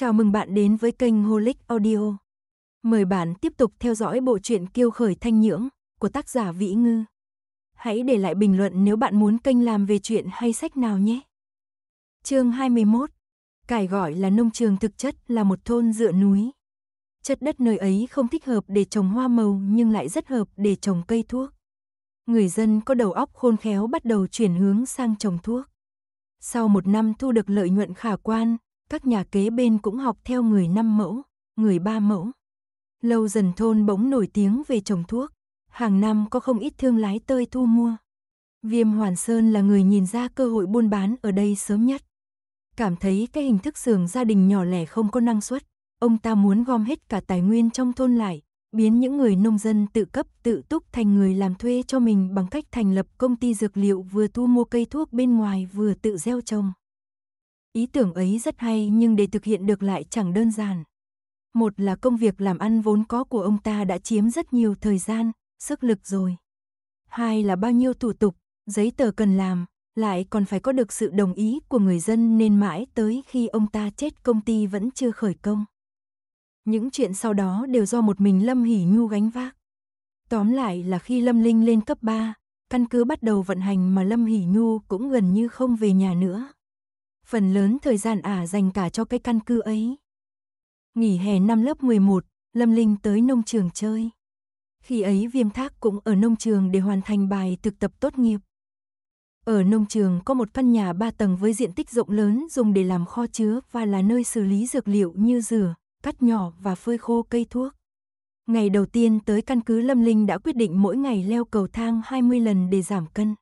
Chào mừng bạn đến với kênh Holic Audio. Mời bạn tiếp tục theo dõi bộ truyện Kiêu khởi thanh nhưỡng của tác giả Vĩ Ngư. Hãy để lại bình luận nếu bạn muốn kênh làm về chuyện hay sách nào nhé. Chương 21. Cải gọi là nông trường thực chất là một thôn dựa núi. Chất đất nơi ấy không thích hợp để trồng hoa màu nhưng lại rất hợp để trồng cây thuốc. Người dân có đầu óc khôn khéo bắt đầu chuyển hướng sang trồng thuốc. Sau một năm thu được lợi nhuận khả quan, các nhà kế bên cũng học theo người năm mẫu, người ba mẫu. Lâu dần thôn bỗng nổi tiếng về trồng thuốc, hàng năm có không ít thương lái tơi thu mua. Viêm Hoàn Sơn là người nhìn ra cơ hội buôn bán ở đây sớm nhất. Cảm thấy cái hình thức xưởng gia đình nhỏ lẻ không có năng suất, ông ta muốn gom hết cả tài nguyên trong thôn lại, biến những người nông dân tự cấp tự túc thành người làm thuê cho mình bằng cách thành lập công ty dược liệu vừa thu mua cây thuốc bên ngoài vừa tự gieo trồng. Ý tưởng ấy rất hay nhưng để thực hiện được lại chẳng đơn giản. Một là công việc làm ăn vốn có của ông ta đã chiếm rất nhiều thời gian, sức lực rồi. Hai là bao nhiêu thủ tục, giấy tờ cần làm, lại còn phải có được sự đồng ý của người dân nên mãi tới khi ông ta chết công ty vẫn chưa khởi công. Những chuyện sau đó đều do một mình Lâm Hỷ Nhu gánh vác. Tóm lại là khi Lâm Linh lên cấp 3, căn cứ bắt đầu vận hành mà Lâm Hỷ Nhu cũng gần như không về nhà nữa phần lớn thời gian ả dành cả cho cái căn cứ ấy. Nghỉ hè năm lớp 11, Lâm Linh tới nông trường chơi. Khi ấy Viêm Thác cũng ở nông trường để hoàn thành bài thực tập tốt nghiệp. Ở nông trường có một căn nhà ba tầng với diện tích rộng lớn dùng để làm kho chứa và là nơi xử lý dược liệu như rửa, cắt nhỏ và phơi khô cây thuốc. Ngày đầu tiên tới căn cứ Lâm Linh đã quyết định mỗi ngày leo cầu thang 20 lần để giảm cân.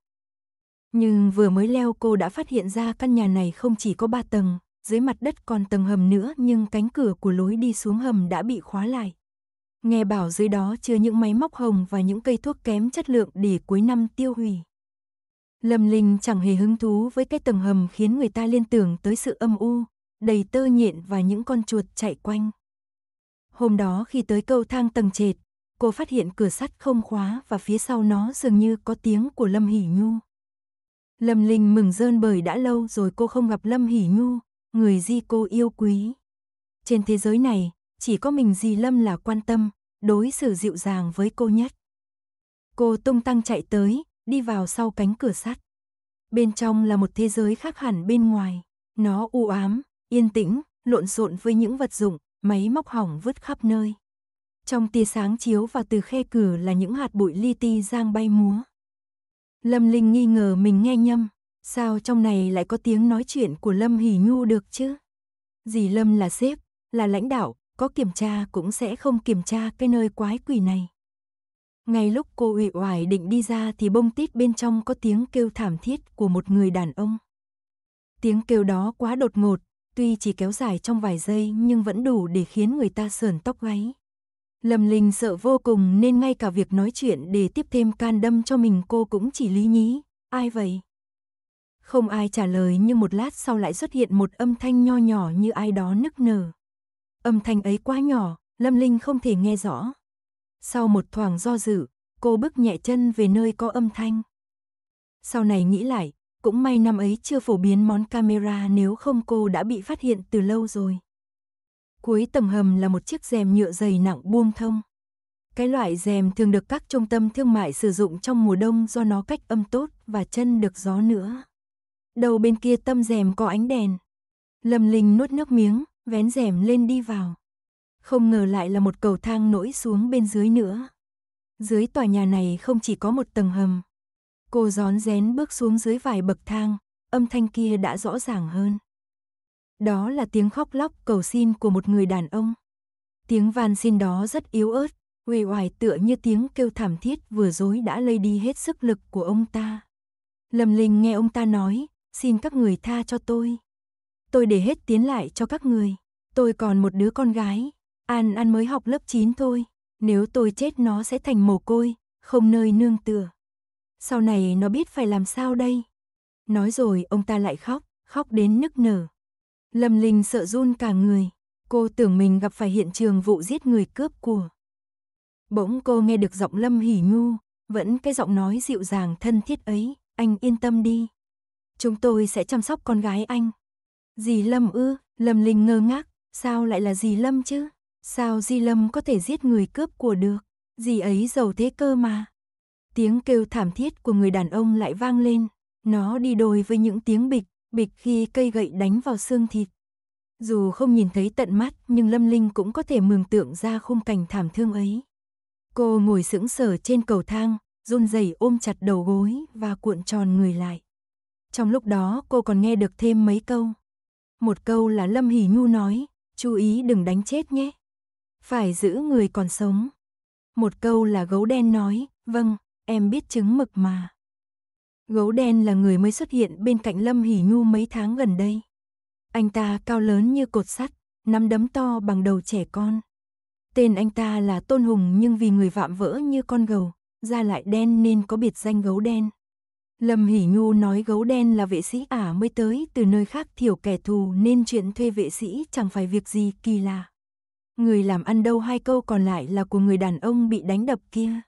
Nhưng vừa mới leo cô đã phát hiện ra căn nhà này không chỉ có ba tầng, dưới mặt đất còn tầng hầm nữa nhưng cánh cửa của lối đi xuống hầm đã bị khóa lại. Nghe bảo dưới đó chứa những máy móc hồng và những cây thuốc kém chất lượng để cuối năm tiêu hủy. Lâm Linh chẳng hề hứng thú với cái tầng hầm khiến người ta liên tưởng tới sự âm u, đầy tơ nhện và những con chuột chạy quanh. Hôm đó khi tới cầu thang tầng trệt, cô phát hiện cửa sắt không khóa và phía sau nó dường như có tiếng của Lâm Hỷ Nhu. Lâm Linh mừng rơn bởi đã lâu rồi cô không gặp Lâm Hỷ Nhu, người di cô yêu quý. Trên thế giới này, chỉ có mình dì Lâm là quan tâm, đối xử dịu dàng với cô nhất. Cô tung tăng chạy tới, đi vào sau cánh cửa sắt. Bên trong là một thế giới khác hẳn bên ngoài. Nó u ám, yên tĩnh, lộn xộn với những vật dụng, máy móc hỏng vứt khắp nơi. Trong tia sáng chiếu vào từ khe cửa là những hạt bụi li ti giang bay múa. Lâm Linh nghi ngờ mình nghe nhầm, sao trong này lại có tiếng nói chuyện của Lâm Hỷ Nhu được chứ? Dì Lâm là sếp, là lãnh đạo, có kiểm tra cũng sẽ không kiểm tra cái nơi quái quỷ này. Ngay lúc cô ủy oải định đi ra thì bông tít bên trong có tiếng kêu thảm thiết của một người đàn ông. Tiếng kêu đó quá đột ngột, tuy chỉ kéo dài trong vài giây nhưng vẫn đủ để khiến người ta sườn tóc gáy. Lâm Linh sợ vô cùng nên ngay cả việc nói chuyện để tiếp thêm can đâm cho mình cô cũng chỉ lý nhí, ai vậy? Không ai trả lời nhưng một lát sau lại xuất hiện một âm thanh nho nhỏ như ai đó nức nở. Âm thanh ấy quá nhỏ, Lâm Linh không thể nghe rõ. Sau một thoảng do dự, cô bước nhẹ chân về nơi có âm thanh. Sau này nghĩ lại, cũng may năm ấy chưa phổ biến món camera nếu không cô đã bị phát hiện từ lâu rồi. Cuối tầng hầm là một chiếc rèm nhựa dày nặng buông thông. Cái loại rèm thường được các trung tâm thương mại sử dụng trong mùa đông do nó cách âm tốt và chân được gió nữa. Đầu bên kia tâm rèm có ánh đèn. Lâm Linh nuốt nước miếng, vén rèm lên đi vào. Không ngờ lại là một cầu thang nổi xuống bên dưới nữa. Dưới tòa nhà này không chỉ có một tầng hầm. Cô gión rén bước xuống dưới vài bậc thang, âm thanh kia đã rõ ràng hơn. Đó là tiếng khóc lóc cầu xin của một người đàn ông. Tiếng van xin đó rất yếu ớt, uể oải tựa như tiếng kêu thảm thiết vừa dối đã lây đi hết sức lực của ông ta. Lâm Linh nghe ông ta nói, xin các người tha cho tôi. Tôi để hết tiến lại cho các người. Tôi còn một đứa con gái, An An mới học lớp 9 thôi. Nếu tôi chết nó sẽ thành mồ côi, không nơi nương tựa. Sau này nó biết phải làm sao đây? Nói rồi ông ta lại khóc, khóc đến nức nở. Lâm Linh sợ run cả người, cô tưởng mình gặp phải hiện trường vụ giết người cướp của. Bỗng cô nghe được giọng Lâm Hỉ Nhu, vẫn cái giọng nói dịu dàng thân thiết ấy, anh yên tâm đi. Chúng tôi sẽ chăm sóc con gái anh. Dì Lâm ư, Lâm Linh ngơ ngác, sao lại là dì Lâm chứ? Sao dì Lâm có thể giết người cướp của được? Dì ấy giàu thế cơ mà. Tiếng kêu thảm thiết của người đàn ông lại vang lên, nó đi đôi với những tiếng bịch, bịch khi cây gậy đánh vào xương thịt. Dù không nhìn thấy tận mắt nhưng Lâm Linh cũng có thể mường tượng ra khung cảnh thảm thương ấy. Cô ngồi sững sờ trên cầu thang, run rẩy ôm chặt đầu gối và cuộn tròn người lại. Trong lúc đó cô còn nghe được thêm mấy câu. Một câu là Lâm Hỷ Nhu nói, chú ý đừng đánh chết nhé. Phải giữ người còn sống. Một câu là gấu đen nói, vâng, em biết chứng mực mà. Gấu đen là người mới xuất hiện bên cạnh Lâm Hỷ Nhu mấy tháng gần đây. Anh ta cao lớn như cột sắt, nắm đấm to bằng đầu trẻ con. Tên anh ta là Tôn Hùng nhưng vì người vạm vỡ như con gầu, da lại đen nên có biệt danh gấu đen. Lâm Hỷ Nhu nói gấu đen là vệ sĩ ả mới tới từ nơi khác thiểu kẻ thù nên chuyện thuê vệ sĩ chẳng phải việc gì kỳ lạ. Người làm ăn đâu hai câu còn lại là của người đàn ông bị đánh đập kia.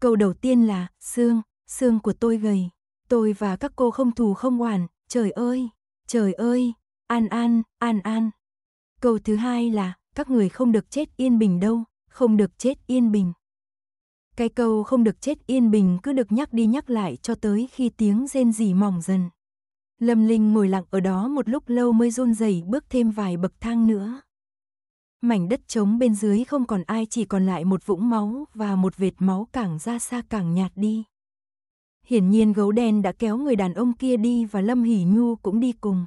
Câu đầu tiên là, xương xương của tôi gầy, tôi và các cô không thù không oản, trời ơi, trời ơi, an an, an an. Câu thứ hai là, các người không được chết yên bình đâu, không được chết yên bình. Cái câu không được chết yên bình cứ được nhắc đi nhắc lại cho tới khi tiếng rên rỉ mỏng dần. Lâm Linh ngồi lặng ở đó một lúc lâu mới run rẩy bước thêm vài bậc thang nữa. Mảnh đất trống bên dưới không còn ai chỉ còn lại một vũng máu và một vệt máu càng ra xa càng nhạt đi. Hiển nhiên gấu đen đã kéo người đàn ông kia đi và Lâm Hỷ Nhu cũng đi cùng.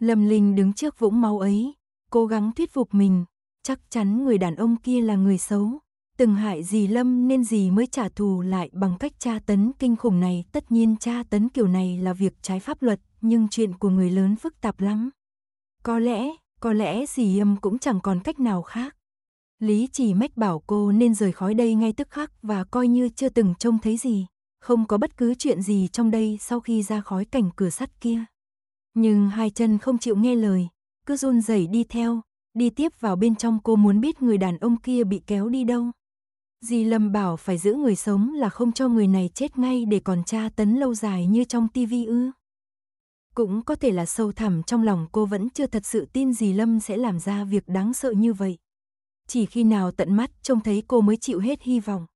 Lâm Linh đứng trước vũng máu ấy, cố gắng thuyết phục mình, chắc chắn người đàn ông kia là người xấu, từng hại gì Lâm nên gì mới trả thù lại bằng cách tra tấn kinh khủng này. Tất nhiên tra tấn kiểu này là việc trái pháp luật, nhưng chuyện của người lớn phức tạp lắm. Có lẽ, có lẽ gì Yâm cũng chẳng còn cách nào khác. Lý chỉ mách bảo cô nên rời khỏi đây ngay tức khắc và coi như chưa từng trông thấy gì không có bất cứ chuyện gì trong đây sau khi ra khỏi cảnh cửa sắt kia. Nhưng hai chân không chịu nghe lời, cứ run rẩy đi theo, đi tiếp vào bên trong cô muốn biết người đàn ông kia bị kéo đi đâu. Di Lâm bảo phải giữ người sống là không cho người này chết ngay để còn tra tấn lâu dài như trong tivi ư. Cũng có thể là sâu thẳm trong lòng cô vẫn chưa thật sự tin Dì Lâm sẽ làm ra việc đáng sợ như vậy. Chỉ khi nào tận mắt trông thấy cô mới chịu hết hy vọng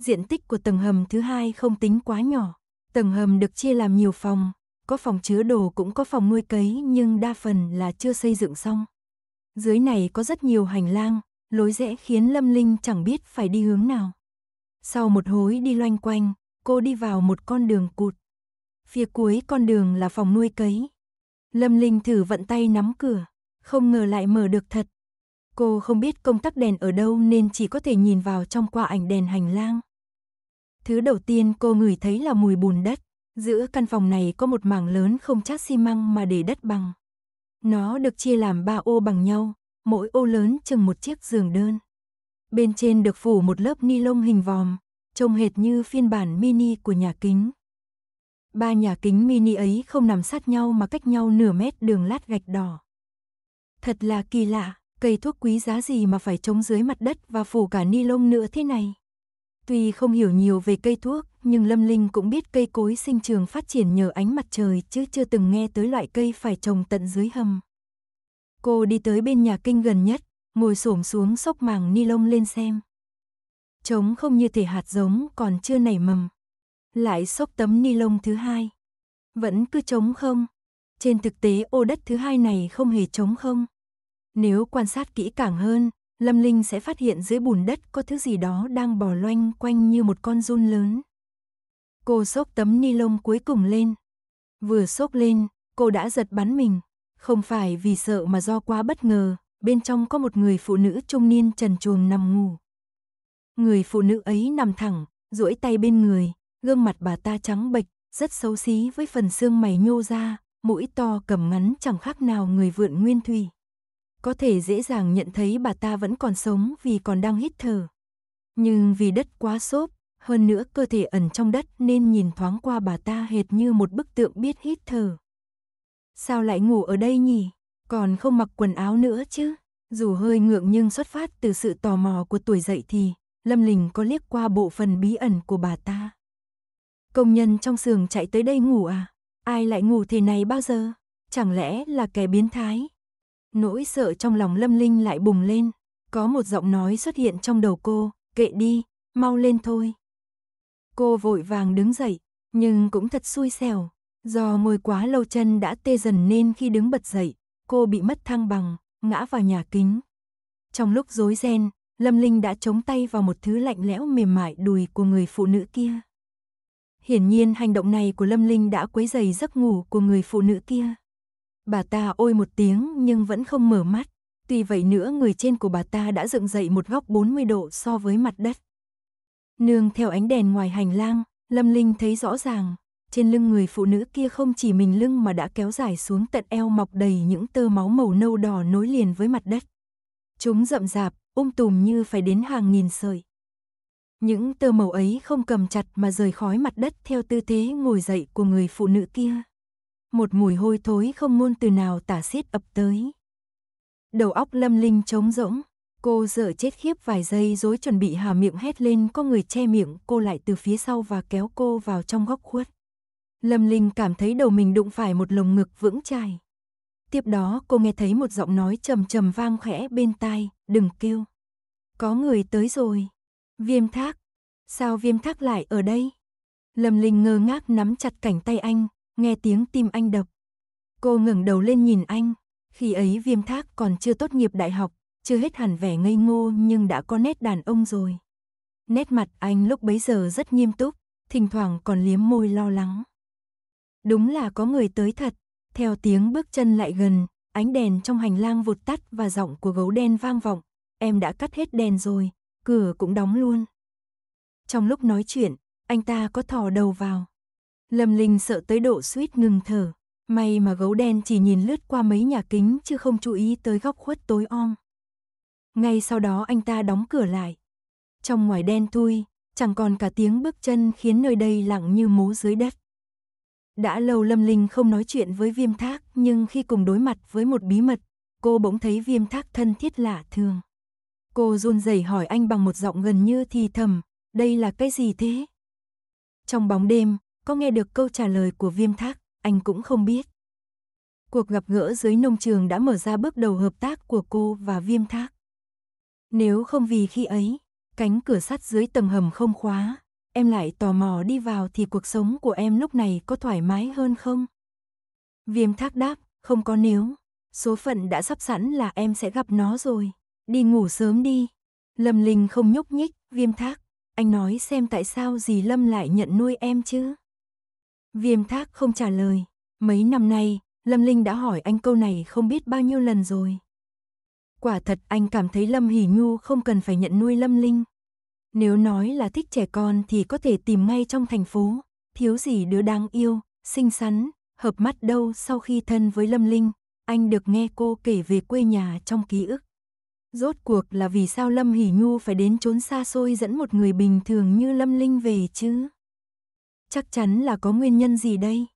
diện tích của tầng hầm thứ hai không tính quá nhỏ. Tầng hầm được chia làm nhiều phòng, có phòng chứa đồ cũng có phòng nuôi cấy nhưng đa phần là chưa xây dựng xong. Dưới này có rất nhiều hành lang, lối rẽ khiến Lâm Linh chẳng biết phải đi hướng nào. Sau một hối đi loanh quanh, cô đi vào một con đường cụt. Phía cuối con đường là phòng nuôi cấy. Lâm Linh thử vận tay nắm cửa, không ngờ lại mở được thật. Cô không biết công tắc đèn ở đâu nên chỉ có thể nhìn vào trong qua ảnh đèn hành lang. Thứ đầu tiên cô ngửi thấy là mùi bùn đất. Giữa căn phòng này có một mảng lớn không chát xi măng mà để đất bằng. Nó được chia làm ba ô bằng nhau, mỗi ô lớn chừng một chiếc giường đơn. Bên trên được phủ một lớp ni lông hình vòm, trông hệt như phiên bản mini của nhà kính. Ba nhà kính mini ấy không nằm sát nhau mà cách nhau nửa mét đường lát gạch đỏ. Thật là kỳ lạ, cây thuốc quý giá gì mà phải trống dưới mặt đất và phủ cả ni lông nữa thế này. Tuy không hiểu nhiều về cây thuốc, nhưng Lâm Linh cũng biết cây cối sinh trường phát triển nhờ ánh mặt trời chứ chưa từng nghe tới loại cây phải trồng tận dưới hầm. Cô đi tới bên nhà kinh gần nhất, ngồi xổm xuống xốc màng ni lông lên xem. Trống không như thể hạt giống còn chưa nảy mầm. Lại xốc tấm ni lông thứ hai. Vẫn cứ trống không. Trên thực tế ô đất thứ hai này không hề trống không. Nếu quan sát kỹ càng hơn, Lâm Linh sẽ phát hiện dưới bùn đất có thứ gì đó đang bò loanh quanh như một con run lớn. Cô xốc tấm ni lông cuối cùng lên. Vừa xốc lên, cô đã giật bắn mình. Không phải vì sợ mà do quá bất ngờ, bên trong có một người phụ nữ trung niên trần truồng nằm ngủ. Người phụ nữ ấy nằm thẳng, duỗi tay bên người, gương mặt bà ta trắng bệch, rất xấu xí với phần xương mày nhô ra, mũi to cầm ngắn chẳng khác nào người vượn nguyên thủy có thể dễ dàng nhận thấy bà ta vẫn còn sống vì còn đang hít thở. Nhưng vì đất quá xốp, hơn nữa cơ thể ẩn trong đất nên nhìn thoáng qua bà ta hệt như một bức tượng biết hít thở. Sao lại ngủ ở đây nhỉ? Còn không mặc quần áo nữa chứ? Dù hơi ngượng nhưng xuất phát từ sự tò mò của tuổi dậy thì, Lâm Lình có liếc qua bộ phần bí ẩn của bà ta. Công nhân trong xưởng chạy tới đây ngủ à? Ai lại ngủ thế này bao giờ? Chẳng lẽ là kẻ biến thái? Nỗi sợ trong lòng Lâm Linh lại bùng lên, có một giọng nói xuất hiện trong đầu cô, kệ đi, mau lên thôi. Cô vội vàng đứng dậy, nhưng cũng thật xui xẻo, do ngồi quá lâu chân đã tê dần nên khi đứng bật dậy, cô bị mất thăng bằng, ngã vào nhà kính. Trong lúc rối ren, Lâm Linh đã chống tay vào một thứ lạnh lẽo mềm mại đùi của người phụ nữ kia. Hiển nhiên hành động này của Lâm Linh đã quấy dày giấc ngủ của người phụ nữ kia. Bà ta ôi một tiếng nhưng vẫn không mở mắt. Tuy vậy nữa người trên của bà ta đã dựng dậy một góc 40 độ so với mặt đất. Nương theo ánh đèn ngoài hành lang, Lâm Linh thấy rõ ràng, trên lưng người phụ nữ kia không chỉ mình lưng mà đã kéo dài xuống tận eo mọc đầy những tơ máu màu nâu đỏ nối liền với mặt đất. Chúng rậm rạp, um tùm như phải đến hàng nghìn sợi. Những tơ màu ấy không cầm chặt mà rời khói mặt đất theo tư thế ngồi dậy của người phụ nữ kia một mùi hôi thối không ngôn từ nào tả xiết ập tới. Đầu óc lâm linh trống rỗng, cô sợ chết khiếp vài giây dối chuẩn bị hà miệng hét lên có người che miệng cô lại từ phía sau và kéo cô vào trong góc khuất. Lâm Linh cảm thấy đầu mình đụng phải một lồng ngực vững chãi. Tiếp đó cô nghe thấy một giọng nói trầm trầm vang khẽ bên tai, đừng kêu. Có người tới rồi. Viêm thác. Sao viêm thác lại ở đây? Lâm Linh ngơ ngác nắm chặt cảnh tay anh, nghe tiếng tim anh đập. Cô ngẩng đầu lên nhìn anh, khi ấy Viêm Thác còn chưa tốt nghiệp đại học, chưa hết hẳn vẻ ngây ngô nhưng đã có nét đàn ông rồi. Nét mặt anh lúc bấy giờ rất nghiêm túc, thỉnh thoảng còn liếm môi lo lắng. Đúng là có người tới thật, theo tiếng bước chân lại gần, ánh đèn trong hành lang vụt tắt và giọng của gấu đen vang vọng, em đã cắt hết đèn rồi, cửa cũng đóng luôn. Trong lúc nói chuyện, anh ta có thò đầu vào. Lâm Linh sợ tới độ suýt ngừng thở. May mà gấu đen chỉ nhìn lướt qua mấy nhà kính chứ không chú ý tới góc khuất tối om. Ngay sau đó anh ta đóng cửa lại. Trong ngoài đen thui, chẳng còn cả tiếng bước chân khiến nơi đây lặng như mố dưới đất. Đã lâu Lâm Linh không nói chuyện với Viêm Thác nhưng khi cùng đối mặt với một bí mật, cô bỗng thấy Viêm Thác thân thiết lạ thường. Cô run rẩy hỏi anh bằng một giọng gần như thì thầm, đây là cái gì thế? Trong bóng đêm, có nghe được câu trả lời của Viêm Thác, anh cũng không biết. Cuộc gặp gỡ dưới nông trường đã mở ra bước đầu hợp tác của cô và Viêm Thác. Nếu không vì khi ấy, cánh cửa sắt dưới tầng hầm không khóa, em lại tò mò đi vào thì cuộc sống của em lúc này có thoải mái hơn không? Viêm Thác đáp, không có nếu, số phận đã sắp sẵn là em sẽ gặp nó rồi, đi ngủ sớm đi. Lâm Linh không nhúc nhích, Viêm Thác, anh nói xem tại sao dì Lâm lại nhận nuôi em chứ? Viêm thác không trả lời. Mấy năm nay, Lâm Linh đã hỏi anh câu này không biết bao nhiêu lần rồi. Quả thật anh cảm thấy Lâm Hỷ Nhu không cần phải nhận nuôi Lâm Linh. Nếu nói là thích trẻ con thì có thể tìm ngay trong thành phố, thiếu gì đứa đáng yêu, xinh xắn, hợp mắt đâu sau khi thân với Lâm Linh, anh được nghe cô kể về quê nhà trong ký ức. Rốt cuộc là vì sao Lâm Hỷ Nhu phải đến trốn xa xôi dẫn một người bình thường như Lâm Linh về chứ? chắc chắn là có nguyên nhân gì đây.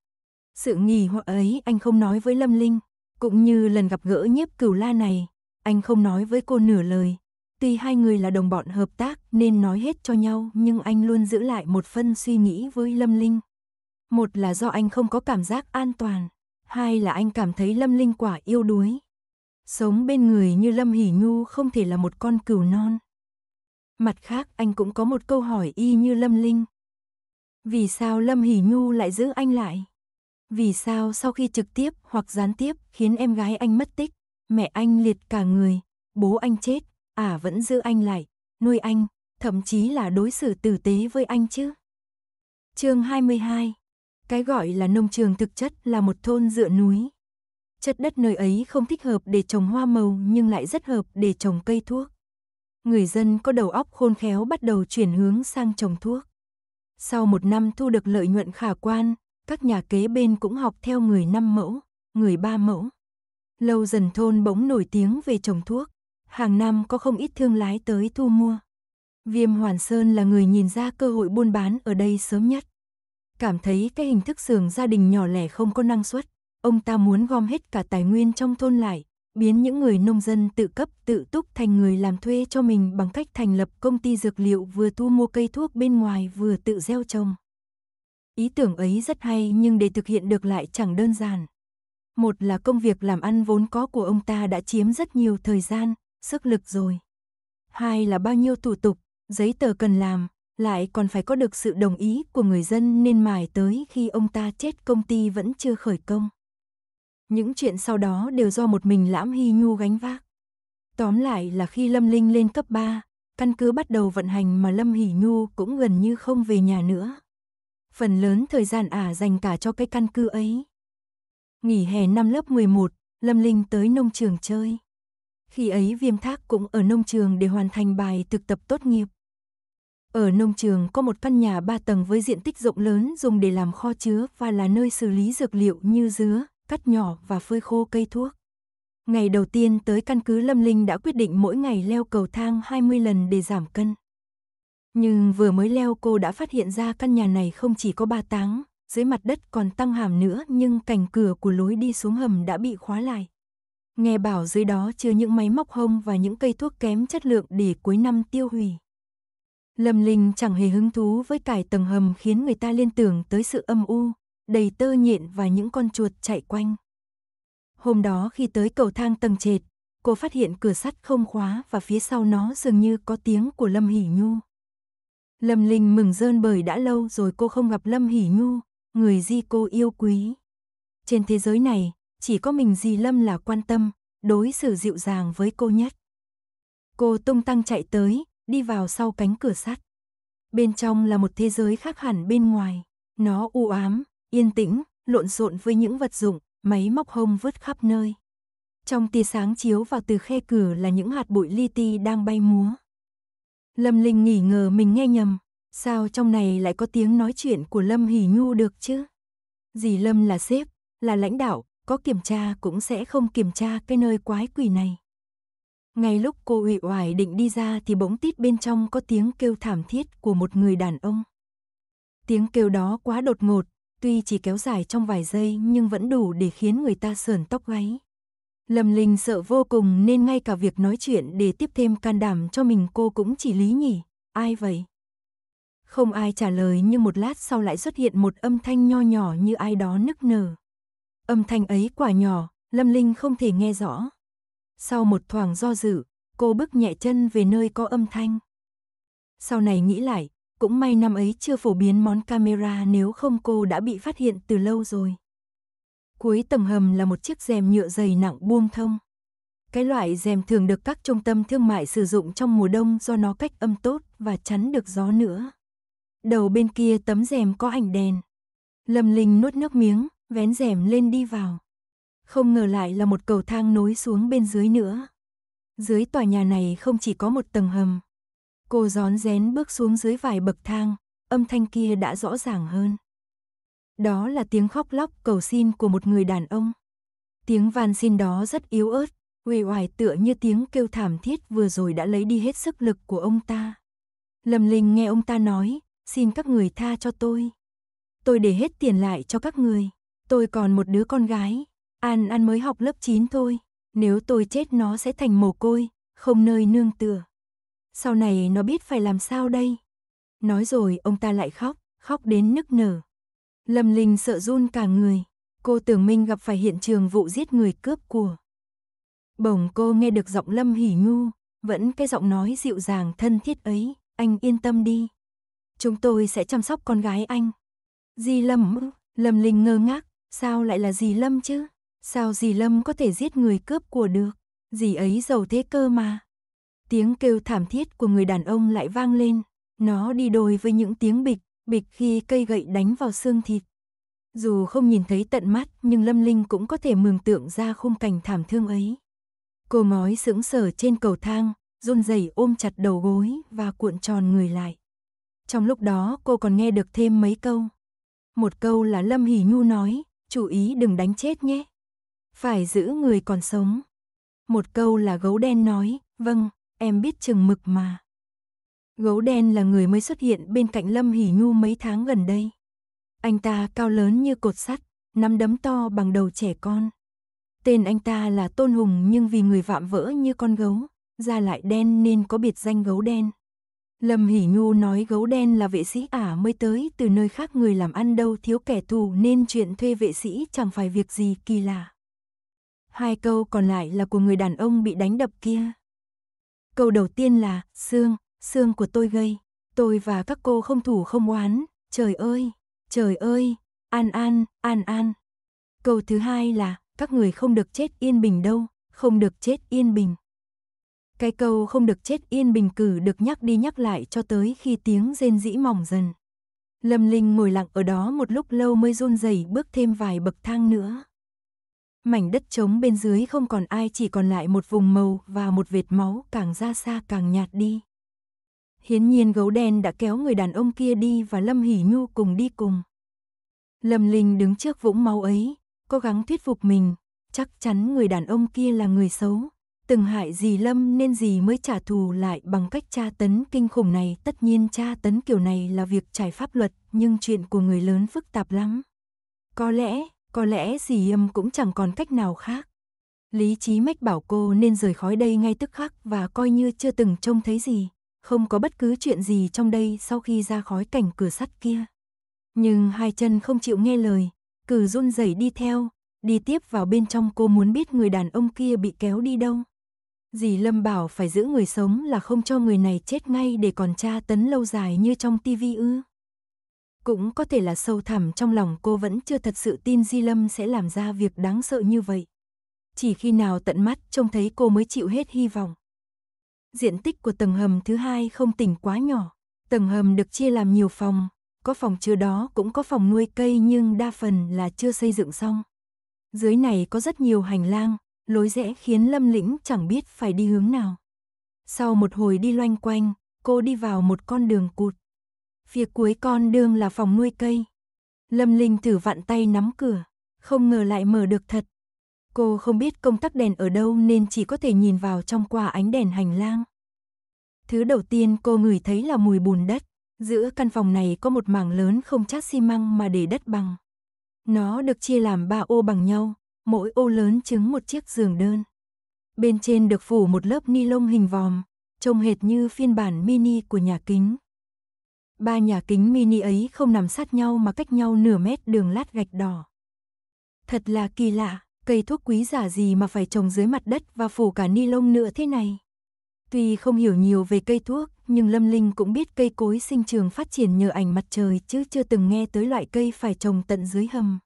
Sự nghỉ hoặc ấy anh không nói với Lâm Linh, cũng như lần gặp gỡ nhiếp cửu la này, anh không nói với cô nửa lời. Tuy hai người là đồng bọn hợp tác nên nói hết cho nhau nhưng anh luôn giữ lại một phân suy nghĩ với Lâm Linh. Một là do anh không có cảm giác an toàn, hai là anh cảm thấy Lâm Linh quả yêu đuối. Sống bên người như Lâm Hỷ Nhu không thể là một con cừu non. Mặt khác anh cũng có một câu hỏi y như Lâm Linh, vì sao Lâm Hỷ Nhu lại giữ anh lại? Vì sao sau khi trực tiếp hoặc gián tiếp khiến em gái anh mất tích, mẹ anh liệt cả người, bố anh chết, à vẫn giữ anh lại, nuôi anh, thậm chí là đối xử tử tế với anh chứ? chương 22 Cái gọi là nông trường thực chất là một thôn dựa núi. Chất đất nơi ấy không thích hợp để trồng hoa màu nhưng lại rất hợp để trồng cây thuốc. Người dân có đầu óc khôn khéo bắt đầu chuyển hướng sang trồng thuốc. Sau một năm thu được lợi nhuận khả quan, các nhà kế bên cũng học theo người năm mẫu, người ba mẫu. Lâu dần thôn bỗng nổi tiếng về trồng thuốc, hàng năm có không ít thương lái tới thu mua. Viêm Hoàn Sơn là người nhìn ra cơ hội buôn bán ở đây sớm nhất. Cảm thấy cái hình thức xưởng gia đình nhỏ lẻ không có năng suất, ông ta muốn gom hết cả tài nguyên trong thôn lại, biến những người nông dân tự cấp tự túc thành người làm thuê cho mình bằng cách thành lập công ty dược liệu vừa thu mua cây thuốc bên ngoài vừa tự gieo trồng. Ý tưởng ấy rất hay nhưng để thực hiện được lại chẳng đơn giản. Một là công việc làm ăn vốn có của ông ta đã chiếm rất nhiều thời gian, sức lực rồi. Hai là bao nhiêu thủ tục, giấy tờ cần làm, lại còn phải có được sự đồng ý của người dân nên mãi tới khi ông ta chết công ty vẫn chưa khởi công. Những chuyện sau đó đều do một mình Lãm Hy Nhu gánh vác. Tóm lại là khi Lâm Linh lên cấp 3, căn cứ bắt đầu vận hành mà Lâm Hỷ Nhu cũng gần như không về nhà nữa. Phần lớn thời gian ả dành cả cho cái căn cứ ấy. Nghỉ hè năm lớp 11, Lâm Linh tới nông trường chơi. Khi ấy Viêm Thác cũng ở nông trường để hoàn thành bài thực tập tốt nghiệp. Ở nông trường có một căn nhà ba tầng với diện tích rộng lớn dùng để làm kho chứa và là nơi xử lý dược liệu như dứa, cắt nhỏ và phơi khô cây thuốc. Ngày đầu tiên tới căn cứ Lâm Linh đã quyết định mỗi ngày leo cầu thang 20 lần để giảm cân. Nhưng vừa mới leo cô đã phát hiện ra căn nhà này không chỉ có ba táng, dưới mặt đất còn tăng hàm nữa nhưng cành cửa của lối đi xuống hầm đã bị khóa lại. Nghe bảo dưới đó chứa những máy móc hông và những cây thuốc kém chất lượng để cuối năm tiêu hủy. Lâm Linh chẳng hề hứng thú với cải tầng hầm khiến người ta liên tưởng tới sự âm u, đầy tơ nhện và những con chuột chạy quanh. Hôm đó khi tới cầu thang tầng trệt, cô phát hiện cửa sắt không khóa và phía sau nó dường như có tiếng của Lâm Hỷ Nhu. Lâm Linh mừng rơn bởi đã lâu rồi cô không gặp Lâm Hỷ Nhu, người di cô yêu quý. Trên thế giới này, chỉ có mình dì Lâm là quan tâm, đối xử dịu dàng với cô nhất. Cô tung tăng chạy tới, đi vào sau cánh cửa sắt. Bên trong là một thế giới khác hẳn bên ngoài, nó u ám, yên tĩnh, lộn xộn với những vật dụng, máy móc hông vứt khắp nơi. Trong tia sáng chiếu vào từ khe cửa là những hạt bụi li ti đang bay múa. Lâm Linh nghỉ ngờ mình nghe nhầm, sao trong này lại có tiếng nói chuyện của Lâm Hỷ Nhu được chứ? Dì Lâm là sếp, là lãnh đạo, có kiểm tra cũng sẽ không kiểm tra cái nơi quái quỷ này. Ngay lúc cô ủy oải định đi ra thì bỗng tít bên trong có tiếng kêu thảm thiết của một người đàn ông. Tiếng kêu đó quá đột ngột, tuy chỉ kéo dài trong vài giây nhưng vẫn đủ để khiến người ta sờn tóc gáy. Lâm Linh sợ vô cùng nên ngay cả việc nói chuyện để tiếp thêm can đảm cho mình cô cũng chỉ lý nhỉ, ai vậy? Không ai trả lời nhưng một lát sau lại xuất hiện một âm thanh nho nhỏ như ai đó nức nở. Âm thanh ấy quả nhỏ, Lâm Linh không thể nghe rõ. Sau một thoáng do dự, cô bước nhẹ chân về nơi có âm thanh. Sau này nghĩ lại, cũng may năm ấy chưa phổ biến món camera nếu không cô đã bị phát hiện từ lâu rồi. Cuối tầng hầm là một chiếc rèm nhựa dày nặng buông thông. Cái loại rèm thường được các trung tâm thương mại sử dụng trong mùa đông do nó cách âm tốt và chắn được gió nữa. Đầu bên kia tấm rèm có ảnh đèn. Lâm Linh nuốt nước miếng, vén rèm lên đi vào. Không ngờ lại là một cầu thang nối xuống bên dưới nữa. Dưới tòa nhà này không chỉ có một tầng hầm, Cô gión rén bước xuống dưới vài bậc thang, âm thanh kia đã rõ ràng hơn. Đó là tiếng khóc lóc cầu xin của một người đàn ông. Tiếng van xin đó rất yếu ớt, uể oải tựa như tiếng kêu thảm thiết vừa rồi đã lấy đi hết sức lực của ông ta. Lâm Linh nghe ông ta nói, xin các người tha cho tôi. Tôi để hết tiền lại cho các người. Tôi còn một đứa con gái, An An mới học lớp 9 thôi. Nếu tôi chết nó sẽ thành mồ côi, không nơi nương tựa sau này nó biết phải làm sao đây. Nói rồi ông ta lại khóc, khóc đến nức nở. Lâm Linh sợ run cả người, cô tưởng Minh gặp phải hiện trường vụ giết người cướp của. Bỗng cô nghe được giọng Lâm Hỉ Nhu, vẫn cái giọng nói dịu dàng thân thiết ấy, anh yên tâm đi. Chúng tôi sẽ chăm sóc con gái anh. Di Lâm, Lâm Linh ngơ ngác, sao lại là dì Lâm chứ? Sao dì Lâm có thể giết người cướp của được? Dì ấy giàu thế cơ mà. Tiếng kêu thảm thiết của người đàn ông lại vang lên, nó đi đôi với những tiếng bịch, bịch khi cây gậy đánh vào xương thịt. Dù không nhìn thấy tận mắt nhưng Lâm Linh cũng có thể mường tượng ra khung cảnh thảm thương ấy. Cô mói sững sờ trên cầu thang, run rẩy ôm chặt đầu gối và cuộn tròn người lại. Trong lúc đó cô còn nghe được thêm mấy câu. Một câu là Lâm Hỷ Nhu nói, chú ý đừng đánh chết nhé. Phải giữ người còn sống. Một câu là gấu đen nói, vâng, em biết chừng mực mà. Gấu đen là người mới xuất hiện bên cạnh Lâm Hỷ Nhu mấy tháng gần đây. Anh ta cao lớn như cột sắt, nắm đấm to bằng đầu trẻ con. Tên anh ta là Tôn Hùng nhưng vì người vạm vỡ như con gấu, da lại đen nên có biệt danh gấu đen. Lâm Hỷ Nhu nói gấu đen là vệ sĩ ả mới tới từ nơi khác người làm ăn đâu thiếu kẻ thù nên chuyện thuê vệ sĩ chẳng phải việc gì kỳ lạ. Hai câu còn lại là của người đàn ông bị đánh đập kia. Câu đầu tiên là, xương, xương của tôi gây. Tôi và các cô không thủ không oán, trời ơi, trời ơi, an an, an an. Câu thứ hai là, các người không được chết yên bình đâu, không được chết yên bình. Cái câu không được chết yên bình cử được nhắc đi nhắc lại cho tới khi tiếng rên rĩ mỏng dần. Lâm Linh ngồi lặng ở đó một lúc lâu mới run rẩy bước thêm vài bậc thang nữa mảnh đất trống bên dưới không còn ai chỉ còn lại một vùng màu và một vệt máu càng ra xa càng nhạt đi. Hiến nhiên gấu đen đã kéo người đàn ông kia đi và Lâm Hỷ Nhu cùng đi cùng. Lâm Linh đứng trước vũng máu ấy, cố gắng thuyết phục mình, chắc chắn người đàn ông kia là người xấu, từng hại gì Lâm nên gì mới trả thù lại bằng cách tra tấn kinh khủng này. Tất nhiên tra tấn kiểu này là việc trải pháp luật, nhưng chuyện của người lớn phức tạp lắm. Có lẽ, có lẽ gì Yêm cũng chẳng còn cách nào khác. Lý trí mách bảo cô nên rời khỏi đây ngay tức khắc và coi như chưa từng trông thấy gì, không có bất cứ chuyện gì trong đây sau khi ra khỏi cảnh cửa sắt kia. Nhưng hai chân không chịu nghe lời, cử run rẩy đi theo, đi tiếp vào bên trong cô muốn biết người đàn ông kia bị kéo đi đâu. Dì Lâm bảo phải giữ người sống là không cho người này chết ngay để còn tra tấn lâu dài như trong tivi ư. Cũng có thể là sâu thẳm trong lòng cô vẫn chưa thật sự tin Di Lâm sẽ làm ra việc đáng sợ như vậy. Chỉ khi nào tận mắt trông thấy cô mới chịu hết hy vọng. Diện tích của tầng hầm thứ hai không tỉnh quá nhỏ. Tầng hầm được chia làm nhiều phòng, có phòng chứa đó cũng có phòng nuôi cây nhưng đa phần là chưa xây dựng xong. Dưới này có rất nhiều hành lang, lối rẽ khiến Lâm Lĩnh chẳng biết phải đi hướng nào. Sau một hồi đi loanh quanh, cô đi vào một con đường cụt. Phía cuối con đường là phòng nuôi cây. Lâm Linh thử vặn tay nắm cửa, không ngờ lại mở được thật. Cô không biết công tắc đèn ở đâu nên chỉ có thể nhìn vào trong qua ánh đèn hành lang. Thứ đầu tiên cô ngửi thấy là mùi bùn đất. Giữa căn phòng này có một mảng lớn không chát xi măng mà để đất bằng. Nó được chia làm ba ô bằng nhau, mỗi ô lớn chứng một chiếc giường đơn. Bên trên được phủ một lớp ni lông hình vòm, trông hệt như phiên bản mini của nhà kính. Ba nhà kính mini ấy không nằm sát nhau mà cách nhau nửa mét đường lát gạch đỏ. Thật là kỳ lạ, cây thuốc quý giả gì mà phải trồng dưới mặt đất và phủ cả ni lông nữa thế này. Tuy không hiểu nhiều về cây thuốc, nhưng Lâm Linh cũng biết cây cối sinh trường phát triển nhờ ảnh mặt trời chứ chưa từng nghe tới loại cây phải trồng tận dưới hầm.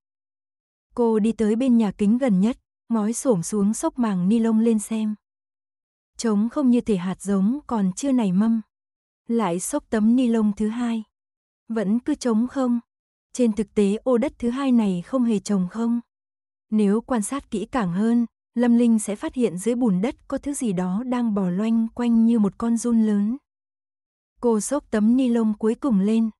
Cô đi tới bên nhà kính gần nhất, ngói xổm xuống xốc màng ni lông lên xem. Trống không như thể hạt giống còn chưa nảy mâm lại xốc tấm ni lông thứ hai. Vẫn cứ trống không. Trên thực tế ô đất thứ hai này không hề trồng không. Nếu quan sát kỹ càng hơn, Lâm Linh sẽ phát hiện dưới bùn đất có thứ gì đó đang bò loanh quanh như một con run lớn. Cô xốc tấm ni lông cuối cùng lên.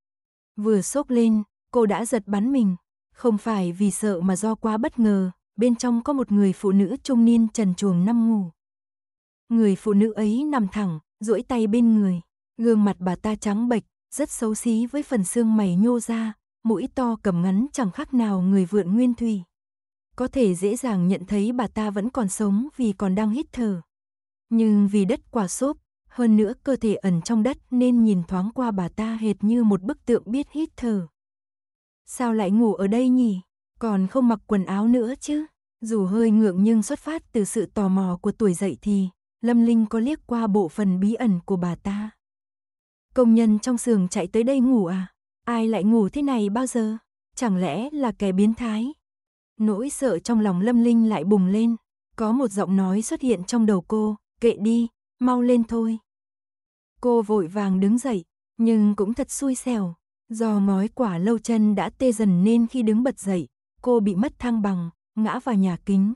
Vừa xốc lên, cô đã giật bắn mình. Không phải vì sợ mà do quá bất ngờ, bên trong có một người phụ nữ trung niên trần chuồng năm ngủ. Người phụ nữ ấy nằm thẳng, duỗi tay bên người. Gương mặt bà ta trắng bệch, rất xấu xí với phần xương mày nhô ra, mũi to cầm ngắn chẳng khác nào người vượn nguyên thủy. Có thể dễ dàng nhận thấy bà ta vẫn còn sống vì còn đang hít thở. Nhưng vì đất quả xốp, hơn nữa cơ thể ẩn trong đất nên nhìn thoáng qua bà ta hệt như một bức tượng biết hít thở. Sao lại ngủ ở đây nhỉ? Còn không mặc quần áo nữa chứ? Dù hơi ngượng nhưng xuất phát từ sự tò mò của tuổi dậy thì, Lâm Linh có liếc qua bộ phần bí ẩn của bà ta. Công nhân trong xưởng chạy tới đây ngủ à? Ai lại ngủ thế này bao giờ? Chẳng lẽ là kẻ biến thái? Nỗi sợ trong lòng Lâm Linh lại bùng lên. Có một giọng nói xuất hiện trong đầu cô, kệ đi, mau lên thôi. Cô vội vàng đứng dậy, nhưng cũng thật xui xẻo. Do ngói quả lâu chân đã tê dần nên khi đứng bật dậy, cô bị mất thăng bằng, ngã vào nhà kính.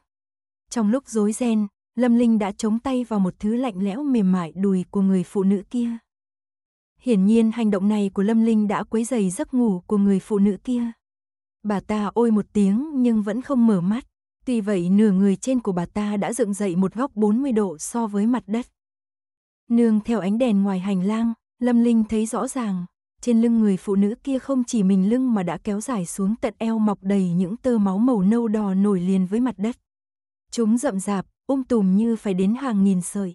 Trong lúc rối ren, Lâm Linh đã chống tay vào một thứ lạnh lẽo mềm mại đùi của người phụ nữ kia. Hiển nhiên hành động này của Lâm Linh đã quấy dày giấc ngủ của người phụ nữ kia. Bà ta ôi một tiếng nhưng vẫn không mở mắt. Tuy vậy nửa người trên của bà ta đã dựng dậy một góc 40 độ so với mặt đất. Nương theo ánh đèn ngoài hành lang, Lâm Linh thấy rõ ràng, trên lưng người phụ nữ kia không chỉ mình lưng mà đã kéo dài xuống tận eo mọc đầy những tơ máu màu nâu đỏ nổi liền với mặt đất. Chúng rậm rạp, um tùm như phải đến hàng nghìn sợi.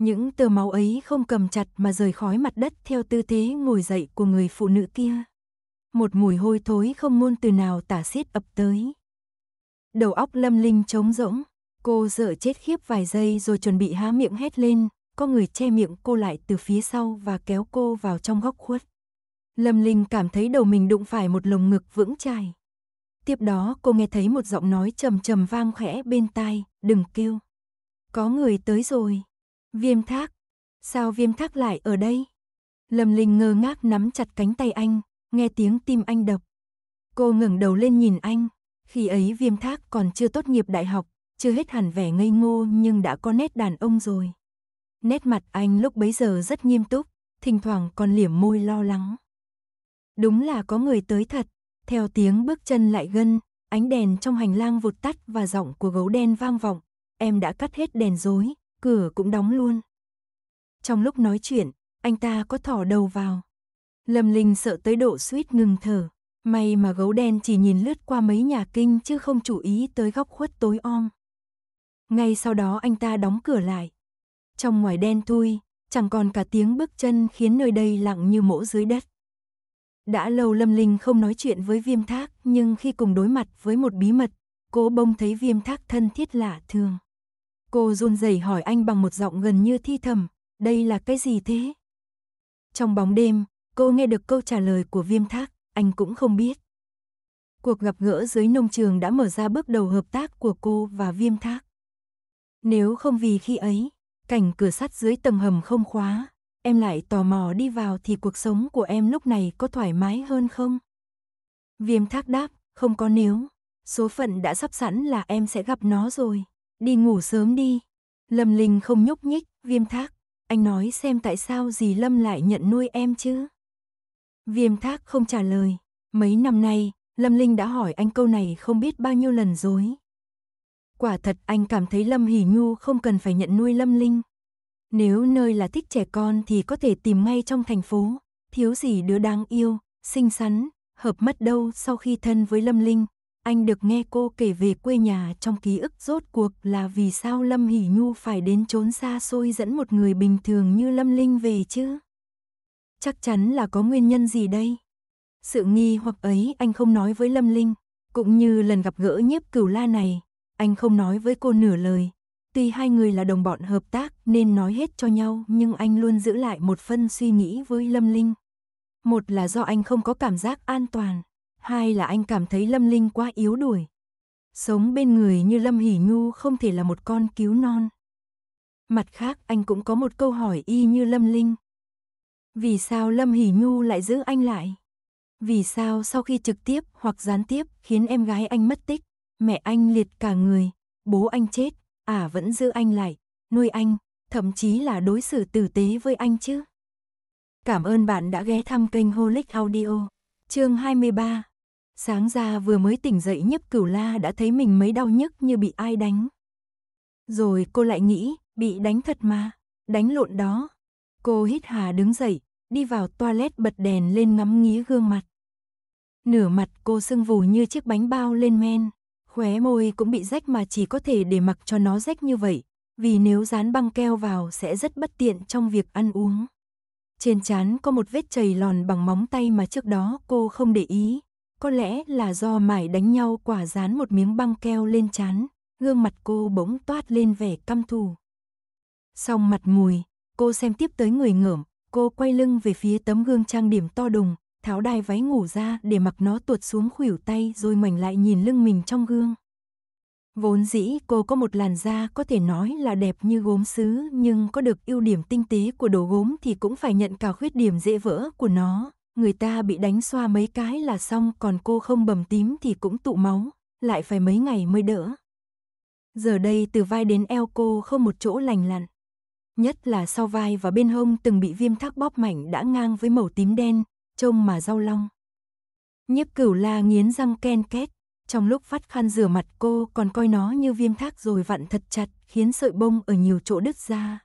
Những tờ máu ấy không cầm chặt mà rời khói mặt đất theo tư thế ngồi dậy của người phụ nữ kia. Một mùi hôi thối không ngôn từ nào tả xiết ập tới. Đầu óc lâm linh trống rỗng, cô sợ chết khiếp vài giây rồi chuẩn bị há miệng hét lên, có người che miệng cô lại từ phía sau và kéo cô vào trong góc khuất. Lâm Linh cảm thấy đầu mình đụng phải một lồng ngực vững chãi. Tiếp đó cô nghe thấy một giọng nói trầm trầm vang khẽ bên tai, đừng kêu. Có người tới rồi. Viêm thác, sao viêm thác lại ở đây? Lâm Linh ngơ ngác nắm chặt cánh tay anh, nghe tiếng tim anh đập. Cô ngẩng đầu lên nhìn anh, khi ấy viêm thác còn chưa tốt nghiệp đại học, chưa hết hẳn vẻ ngây ngô nhưng đã có nét đàn ông rồi. Nét mặt anh lúc bấy giờ rất nghiêm túc, thỉnh thoảng còn liểm môi lo lắng. Đúng là có người tới thật, theo tiếng bước chân lại gân, ánh đèn trong hành lang vụt tắt và giọng của gấu đen vang vọng. Em đã cắt hết đèn dối, cửa cũng đóng luôn. Trong lúc nói chuyện, anh ta có thỏ đầu vào. Lâm Linh sợ tới độ suýt ngừng thở. May mà gấu đen chỉ nhìn lướt qua mấy nhà kinh chứ không chú ý tới góc khuất tối om. Ngay sau đó anh ta đóng cửa lại. Trong ngoài đen thui, chẳng còn cả tiếng bước chân khiến nơi đây lặng như mỗ dưới đất. Đã lâu Lâm Linh không nói chuyện với Viêm Thác, nhưng khi cùng đối mặt với một bí mật, cô bông thấy Viêm Thác thân thiết lạ thường. Cô run rẩy hỏi anh bằng một giọng gần như thi thầm, đây là cái gì thế? Trong bóng đêm, cô nghe được câu trả lời của viêm thác, anh cũng không biết. Cuộc gặp gỡ dưới nông trường đã mở ra bước đầu hợp tác của cô và viêm thác. Nếu không vì khi ấy, cảnh cửa sắt dưới tầng hầm không khóa, em lại tò mò đi vào thì cuộc sống của em lúc này có thoải mái hơn không? Viêm thác đáp, không có nếu, số phận đã sắp sẵn là em sẽ gặp nó rồi. Đi ngủ sớm đi. Lâm Linh không nhúc nhích, viêm thác. Anh nói xem tại sao dì Lâm lại nhận nuôi em chứ. Viêm thác không trả lời. Mấy năm nay, Lâm Linh đã hỏi anh câu này không biết bao nhiêu lần rồi. Quả thật anh cảm thấy Lâm Hỷ Nhu không cần phải nhận nuôi Lâm Linh. Nếu nơi là thích trẻ con thì có thể tìm ngay trong thành phố, thiếu gì đứa đáng yêu, xinh xắn, hợp mắt đâu sau khi thân với Lâm Linh, anh được nghe cô kể về quê nhà trong ký ức rốt cuộc là vì sao Lâm Hỷ Nhu phải đến trốn xa xôi dẫn một người bình thường như Lâm Linh về chứ? Chắc chắn là có nguyên nhân gì đây? Sự nghi hoặc ấy anh không nói với Lâm Linh, cũng như lần gặp gỡ nhiếp cửu la này, anh không nói với cô nửa lời. Tuy hai người là đồng bọn hợp tác nên nói hết cho nhau nhưng anh luôn giữ lại một phân suy nghĩ với Lâm Linh. Một là do anh không có cảm giác an toàn, hai là anh cảm thấy Lâm Linh quá yếu đuổi. Sống bên người như Lâm Hỷ Nhu không thể là một con cứu non. Mặt khác anh cũng có một câu hỏi y như Lâm Linh. Vì sao Lâm Hỷ Nhu lại giữ anh lại? Vì sao sau khi trực tiếp hoặc gián tiếp khiến em gái anh mất tích, mẹ anh liệt cả người, bố anh chết, à vẫn giữ anh lại, nuôi anh, thậm chí là đối xử tử tế với anh chứ? Cảm ơn bạn đã ghé thăm kênh Holic Audio. Chương 23 Sáng ra vừa mới tỉnh dậy nhấp cửu la đã thấy mình mấy đau nhức như bị ai đánh. Rồi cô lại nghĩ, bị đánh thật mà, đánh lộn đó. Cô hít hà đứng dậy, đi vào toilet bật đèn lên ngắm nghía gương mặt. Nửa mặt cô sưng vù như chiếc bánh bao lên men, khóe môi cũng bị rách mà chỉ có thể để mặc cho nó rách như vậy, vì nếu dán băng keo vào sẽ rất bất tiện trong việc ăn uống. Trên trán có một vết chầy lòn bằng móng tay mà trước đó cô không để ý, có lẽ là do mải đánh nhau quả dán một miếng băng keo lên chán, gương mặt cô bỗng toát lên vẻ căm thù. Xong mặt mùi, cô xem tiếp tới người ngởm, cô quay lưng về phía tấm gương trang điểm to đùng, tháo đai váy ngủ ra để mặc nó tuột xuống khuỷu tay rồi ngoảnh lại nhìn lưng mình trong gương. Vốn dĩ cô có một làn da có thể nói là đẹp như gốm xứ nhưng có được ưu điểm tinh tế của đồ gốm thì cũng phải nhận cả khuyết điểm dễ vỡ của nó người ta bị đánh xoa mấy cái là xong còn cô không bầm tím thì cũng tụ máu, lại phải mấy ngày mới đỡ. Giờ đây từ vai đến eo cô không một chỗ lành lặn. Nhất là sau vai và bên hông từng bị viêm thắc bóp mảnh đã ngang với màu tím đen, trông mà rau long. Nhiếp cửu la nghiến răng ken két, trong lúc phát khăn rửa mặt cô còn coi nó như viêm thác rồi vặn thật chặt khiến sợi bông ở nhiều chỗ đứt ra.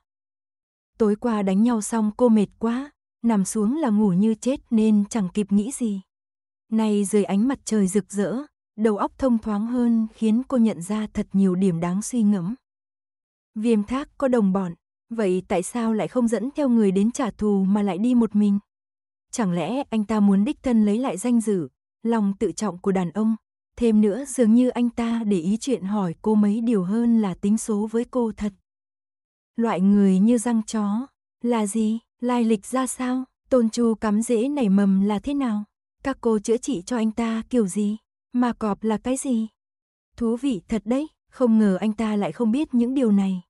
Tối qua đánh nhau xong cô mệt quá, nằm xuống là ngủ như chết nên chẳng kịp nghĩ gì. Nay dưới ánh mặt trời rực rỡ, đầu óc thông thoáng hơn khiến cô nhận ra thật nhiều điểm đáng suy ngẫm. Viêm thác có đồng bọn, vậy tại sao lại không dẫn theo người đến trả thù mà lại đi một mình? Chẳng lẽ anh ta muốn đích thân lấy lại danh dự, lòng tự trọng của đàn ông? Thêm nữa dường như anh ta để ý chuyện hỏi cô mấy điều hơn là tính số với cô thật. Loại người như răng chó, là gì? Lai lịch ra sao? Tôn Chu cắm rễ nảy mầm là thế nào? Các cô chữa trị cho anh ta kiểu gì? Mà cọp là cái gì? Thú vị thật đấy, không ngờ anh ta lại không biết những điều này.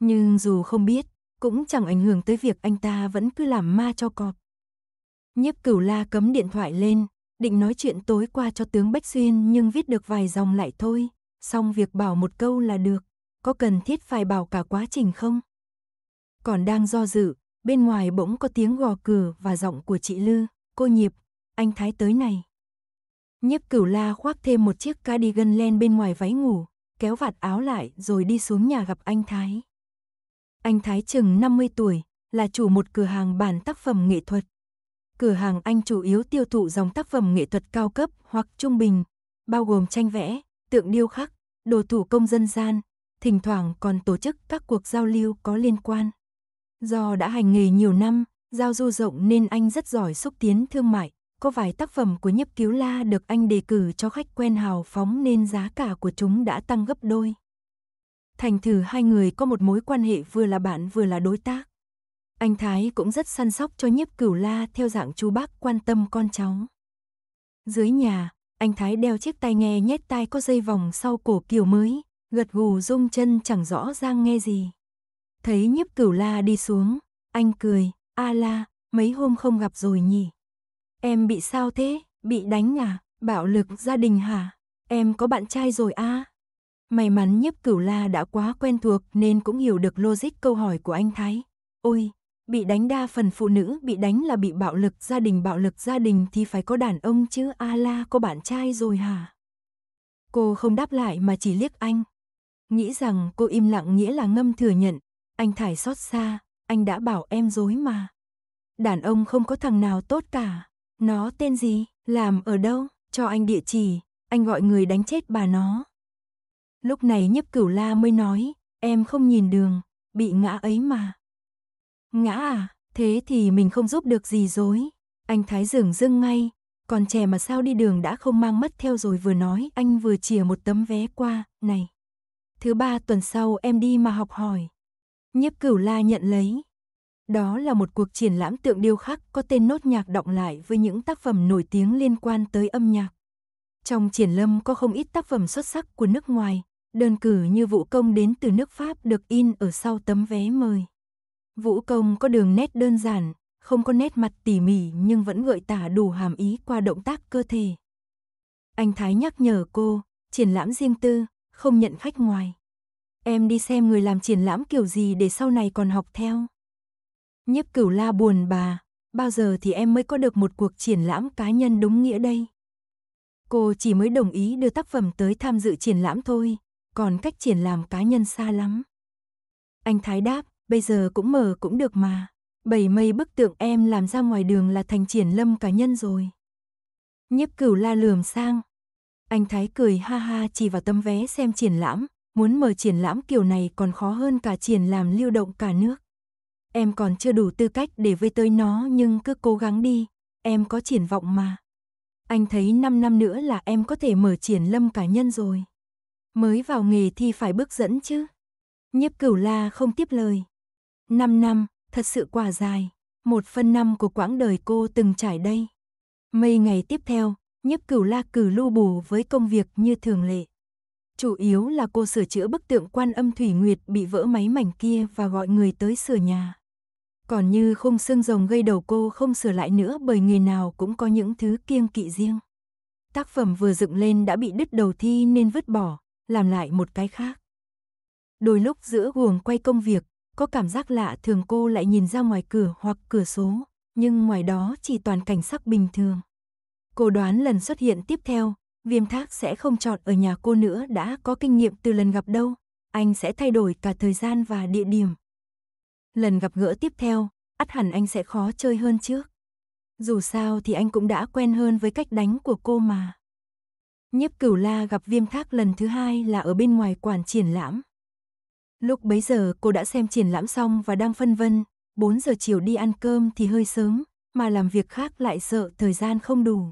Nhưng dù không biết, cũng chẳng ảnh hưởng tới việc anh ta vẫn cứ làm ma cho cọp. Nhiếp cửu la cấm điện thoại lên, định nói chuyện tối qua cho tướng Bách Xuyên nhưng viết được vài dòng lại thôi, xong việc bảo một câu là được, có cần thiết phải bảo cả quá trình không? Còn đang do dự, Bên ngoài bỗng có tiếng gò cửa và giọng của chị Lư, cô nhịp, anh Thái tới này. Nhiếp cửu la khoác thêm một chiếc cardigan len bên ngoài váy ngủ, kéo vạt áo lại rồi đi xuống nhà gặp anh Thái. Anh Thái chừng 50 tuổi, là chủ một cửa hàng bản tác phẩm nghệ thuật. Cửa hàng anh chủ yếu tiêu thụ dòng tác phẩm nghệ thuật cao cấp hoặc trung bình, bao gồm tranh vẽ, tượng điêu khắc, đồ thủ công dân gian, thỉnh thoảng còn tổ chức các cuộc giao lưu có liên quan. Do đã hành nghề nhiều năm, giao du rộng nên anh rất giỏi xúc tiến thương mại. Có vài tác phẩm của nhiếp cứu la được anh đề cử cho khách quen hào phóng nên giá cả của chúng đã tăng gấp đôi. Thành thử hai người có một mối quan hệ vừa là bạn vừa là đối tác. Anh Thái cũng rất săn sóc cho nhiếp cửu la theo dạng chú bác quan tâm con cháu. Dưới nhà, anh Thái đeo chiếc tai nghe nhét tai có dây vòng sau cổ kiểu mới, gật gù rung chân chẳng rõ ràng nghe gì. Thấy nhiếp cửu la đi xuống, anh cười, a la, mấy hôm không gặp rồi nhỉ? Em bị sao thế? Bị đánh à? Bạo lực gia đình hả? Em có bạn trai rồi à? May mắn nhiếp cửu la đã quá quen thuộc nên cũng hiểu được logic câu hỏi của anh Thái. Ôi, bị đánh đa phần phụ nữ bị đánh là bị bạo lực gia đình bạo lực gia đình thì phải có đàn ông chứ a à la có bạn trai rồi hả? Cô không đáp lại mà chỉ liếc anh. Nghĩ rằng cô im lặng nghĩa là ngâm thừa nhận, anh Thải xót xa, anh đã bảo em dối mà. Đàn ông không có thằng nào tốt cả. Nó tên gì, làm ở đâu, cho anh địa chỉ, anh gọi người đánh chết bà nó. Lúc này nhấp cửu la mới nói, em không nhìn đường, bị ngã ấy mà. Ngã à, thế thì mình không giúp được gì dối. Anh Thái dường dưng ngay, còn trẻ mà sao đi đường đã không mang mất theo rồi vừa nói, anh vừa chìa một tấm vé qua, này. Thứ ba tuần sau em đi mà học hỏi nhiếp cửu la nhận lấy. Đó là một cuộc triển lãm tượng điêu khắc có tên nốt nhạc động lại với những tác phẩm nổi tiếng liên quan tới âm nhạc. Trong triển lâm có không ít tác phẩm xuất sắc của nước ngoài, đơn cử như vũ công đến từ nước Pháp được in ở sau tấm vé mời. Vũ công có đường nét đơn giản, không có nét mặt tỉ mỉ nhưng vẫn gợi tả đủ hàm ý qua động tác cơ thể. Anh Thái nhắc nhở cô, triển lãm riêng tư, không nhận khách ngoài. Em đi xem người làm triển lãm kiểu gì để sau này còn học theo. Nhiếp cửu la buồn bà, bao giờ thì em mới có được một cuộc triển lãm cá nhân đúng nghĩa đây? Cô chỉ mới đồng ý đưa tác phẩm tới tham dự triển lãm thôi, còn cách triển làm cá nhân xa lắm. Anh Thái đáp, bây giờ cũng mở cũng được mà. Bảy mây bức tượng em làm ra ngoài đường là thành triển lâm cá nhân rồi. Nhiếp cửu la lườm sang. Anh Thái cười ha ha chỉ vào tấm vé xem triển lãm, muốn mở triển lãm kiểu này còn khó hơn cả triển làm lưu động cả nước. Em còn chưa đủ tư cách để vây tới nó nhưng cứ cố gắng đi, em có triển vọng mà. Anh thấy 5 năm nữa là em có thể mở triển lâm cá nhân rồi. Mới vào nghề thì phải bước dẫn chứ. Nhiếp cửu la không tiếp lời. 5 năm, thật sự quả dài. Một phần năm của quãng đời cô từng trải đây. Mấy ngày tiếp theo, nhiếp cửu la cử lu bù với công việc như thường lệ. Chủ yếu là cô sửa chữa bức tượng quan âm Thủy Nguyệt bị vỡ máy mảnh kia và gọi người tới sửa nhà. Còn như khung xương rồng gây đầu cô không sửa lại nữa bởi người nào cũng có những thứ kiêng kỵ riêng. Tác phẩm vừa dựng lên đã bị đứt đầu thi nên vứt bỏ, làm lại một cái khác. Đôi lúc giữa guồng quay công việc, có cảm giác lạ thường cô lại nhìn ra ngoài cửa hoặc cửa số, nhưng ngoài đó chỉ toàn cảnh sắc bình thường. Cô đoán lần xuất hiện tiếp theo, Viêm thác sẽ không chọn ở nhà cô nữa đã có kinh nghiệm từ lần gặp đâu. Anh sẽ thay đổi cả thời gian và địa điểm. Lần gặp gỡ tiếp theo, ắt hẳn anh sẽ khó chơi hơn trước. Dù sao thì anh cũng đã quen hơn với cách đánh của cô mà. Nhiếp cửu la gặp viêm thác lần thứ hai là ở bên ngoài quản triển lãm. Lúc bấy giờ cô đã xem triển lãm xong và đang phân vân, 4 giờ chiều đi ăn cơm thì hơi sớm, mà làm việc khác lại sợ thời gian không đủ.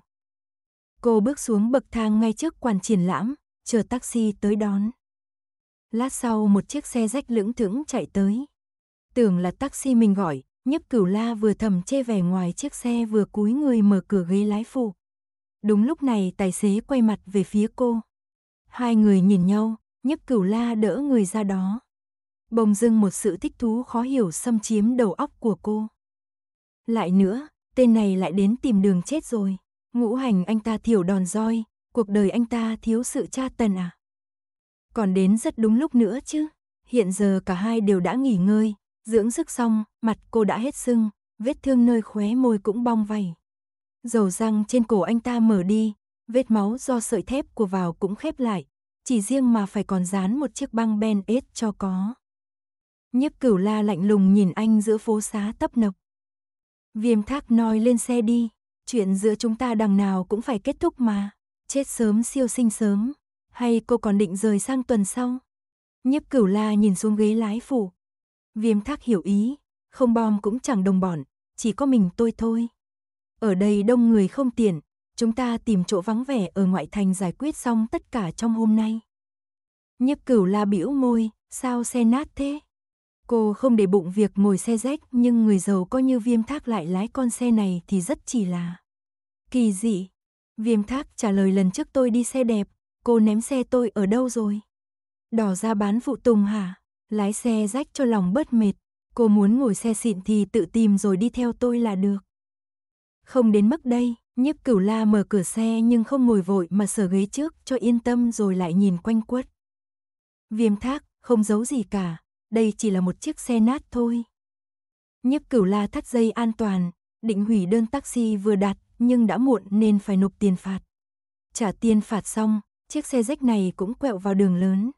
Cô bước xuống bậc thang ngay trước quan triển lãm, chờ taxi tới đón. Lát sau một chiếc xe rách lững thững chạy tới. Tưởng là taxi mình gọi, nhấp cửu la vừa thầm chê vẻ ngoài chiếc xe vừa cúi người mở cửa ghế lái phụ. Đúng lúc này tài xế quay mặt về phía cô. Hai người nhìn nhau, nhấp cửu la đỡ người ra đó. bồng dưng một sự thích thú khó hiểu xâm chiếm đầu óc của cô. Lại nữa, tên này lại đến tìm đường chết rồi. Ngũ hành anh ta thiểu đòn roi, cuộc đời anh ta thiếu sự tra tần à? Còn đến rất đúng lúc nữa chứ. Hiện giờ cả hai đều đã nghỉ ngơi, dưỡng sức xong, mặt cô đã hết sưng, vết thương nơi khóe môi cũng bong vảy. Dầu răng trên cổ anh ta mở đi, vết máu do sợi thép của vào cũng khép lại, chỉ riêng mà phải còn dán một chiếc băng ben ết cho có. Nhiếp cửu la lạnh lùng nhìn anh giữa phố xá tấp nập. Viêm thác nói lên xe đi, chuyện giữa chúng ta đằng nào cũng phải kết thúc mà. Chết sớm siêu sinh sớm, hay cô còn định rời sang tuần sau? Nhiếp cửu la nhìn xuống ghế lái phụ. Viêm thác hiểu ý, không bom cũng chẳng đồng bọn, chỉ có mình tôi thôi. Ở đây đông người không tiện, chúng ta tìm chỗ vắng vẻ ở ngoại thành giải quyết xong tất cả trong hôm nay. Nhiếp cửu la bĩu môi, sao xe nát thế? Cô không để bụng việc ngồi xe rách nhưng người giàu có như viêm thác lại lái con xe này thì rất chỉ là kỳ dị. Viêm thác trả lời lần trước tôi đi xe đẹp, cô ném xe tôi ở đâu rồi? Đỏ ra bán phụ tùng hả? Lái xe rách cho lòng bớt mệt, cô muốn ngồi xe xịn thì tự tìm rồi đi theo tôi là được. Không đến mức đây, nhiếp cửu la mở cửa xe nhưng không ngồi vội mà sờ ghế trước cho yên tâm rồi lại nhìn quanh quất. Viêm thác, không giấu gì cả, đây chỉ là một chiếc xe nát thôi. Nhiếp cửu la thắt dây an toàn, định hủy đơn taxi vừa đặt nhưng đã muộn nên phải nộp tiền phạt. Trả tiền phạt xong, chiếc xe rách này cũng quẹo vào đường lớn.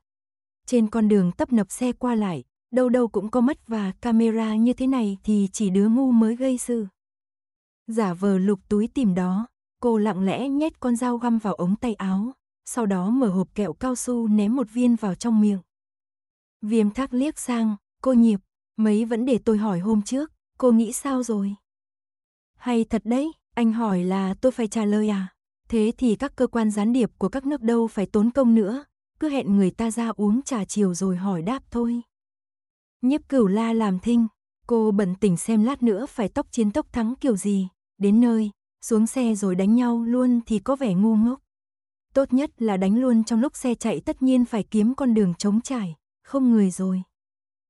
Trên con đường tấp nập xe qua lại, đâu đâu cũng có mắt và camera như thế này thì chỉ đứa ngu mới gây sự. Giả vờ lục túi tìm đó, cô lặng lẽ nhét con dao găm vào ống tay áo, sau đó mở hộp kẹo cao su ném một viên vào trong miệng. Viêm thác liếc sang, cô nhịp, mấy vẫn để tôi hỏi hôm trước, cô nghĩ sao rồi? Hay thật đấy, anh hỏi là tôi phải trả lời à? Thế thì các cơ quan gián điệp của các nước đâu phải tốn công nữa, cứ hẹn người ta ra uống trà chiều rồi hỏi đáp thôi. Nhiếp cửu la làm thinh, cô bận tỉnh xem lát nữa phải tóc chiến tóc thắng kiểu gì, đến nơi, xuống xe rồi đánh nhau luôn thì có vẻ ngu ngốc. Tốt nhất là đánh luôn trong lúc xe chạy tất nhiên phải kiếm con đường chống trải, không người rồi.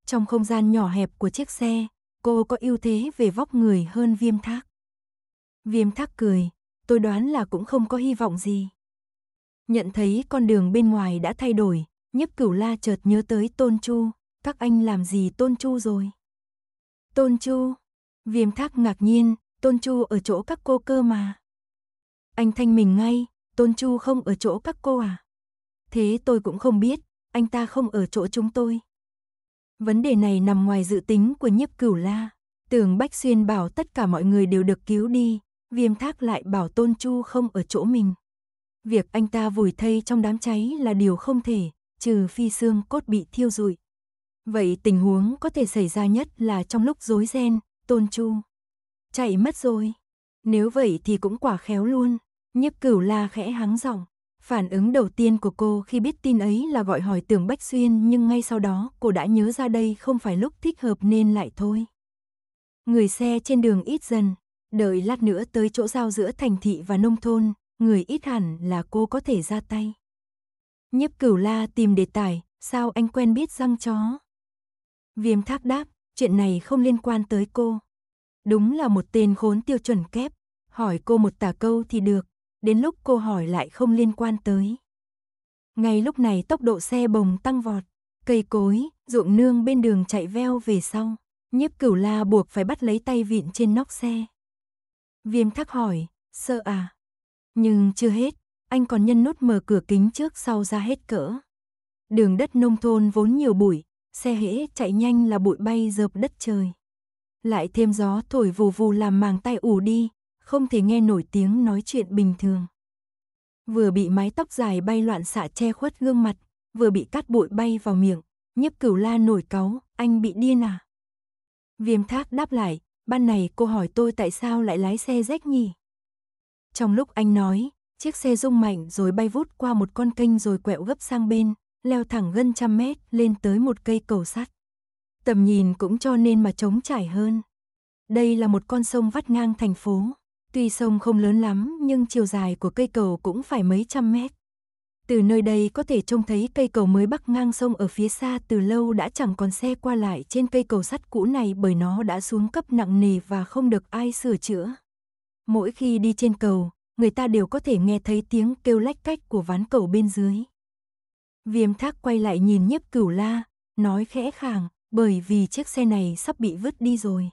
Trong không gian nhỏ hẹp của chiếc xe, cô có ưu thế về vóc người hơn viêm thác. Viêm thác cười, tôi đoán là cũng không có hy vọng gì. Nhận thấy con đường bên ngoài đã thay đổi, nhấp cửu la chợt nhớ tới Tôn Chu, các anh làm gì Tôn Chu rồi? Tôn Chu, viêm thác ngạc nhiên, Tôn Chu ở chỗ các cô cơ mà. Anh thanh mình ngay, Tôn Chu không ở chỗ các cô à? Thế tôi cũng không biết, anh ta không ở chỗ chúng tôi. Vấn đề này nằm ngoài dự tính của nhiếp cửu la. Tưởng Bách Xuyên bảo tất cả mọi người đều được cứu đi, viêm thác lại bảo Tôn Chu không ở chỗ mình. Việc anh ta vùi thây trong đám cháy là điều không thể, trừ phi xương cốt bị thiêu rụi. Vậy tình huống có thể xảy ra nhất là trong lúc rối ren, Tôn Chu chạy mất rồi. Nếu vậy thì cũng quả khéo luôn, nhiếp cửu la khẽ hắng giọng. Phản ứng đầu tiên của cô khi biết tin ấy là gọi hỏi tưởng Bách Xuyên nhưng ngay sau đó cô đã nhớ ra đây không phải lúc thích hợp nên lại thôi. Người xe trên đường ít dần, đợi lát nữa tới chỗ giao giữa thành thị và nông thôn, người ít hẳn là cô có thể ra tay. Nhiếp cửu la tìm đề tài, sao anh quen biết răng chó? Viêm thác đáp, chuyện này không liên quan tới cô. Đúng là một tên khốn tiêu chuẩn kép, hỏi cô một tả câu thì được, đến lúc cô hỏi lại không liên quan tới. Ngay lúc này tốc độ xe bồng tăng vọt, cây cối, ruộng nương bên đường chạy veo về sau, nhiếp cửu la buộc phải bắt lấy tay vịn trên nóc xe. Viêm thắc hỏi, sợ à? Nhưng chưa hết, anh còn nhân nốt mở cửa kính trước sau ra hết cỡ. Đường đất nông thôn vốn nhiều bụi, xe hễ chạy nhanh là bụi bay dợp đất trời. Lại thêm gió thổi vù vù làm màng tay ủ đi, không thể nghe nổi tiếng nói chuyện bình thường. Vừa bị mái tóc dài bay loạn xạ che khuất gương mặt, vừa bị cát bụi bay vào miệng, nhiếp cửu la nổi cáu, anh bị điên à? Viêm thác đáp lại, ban này cô hỏi tôi tại sao lại lái xe rách nhỉ? Trong lúc anh nói, chiếc xe rung mạnh rồi bay vút qua một con kênh rồi quẹo gấp sang bên, leo thẳng gần trăm mét lên tới một cây cầu sắt. Tầm nhìn cũng cho nên mà trống trải hơn. Đây là một con sông vắt ngang thành phố. Tuy sông không lớn lắm nhưng chiều dài của cây cầu cũng phải mấy trăm mét. Từ nơi đây có thể trông thấy cây cầu mới bắc ngang sông ở phía xa từ lâu đã chẳng còn xe qua lại trên cây cầu sắt cũ này bởi nó đã xuống cấp nặng nề và không được ai sửa chữa. Mỗi khi đi trên cầu, người ta đều có thể nghe thấy tiếng kêu lách cách của ván cầu bên dưới. Viêm thác quay lại nhìn nhiếp cửu la, nói khẽ khàng, bởi vì chiếc xe này sắp bị vứt đi rồi.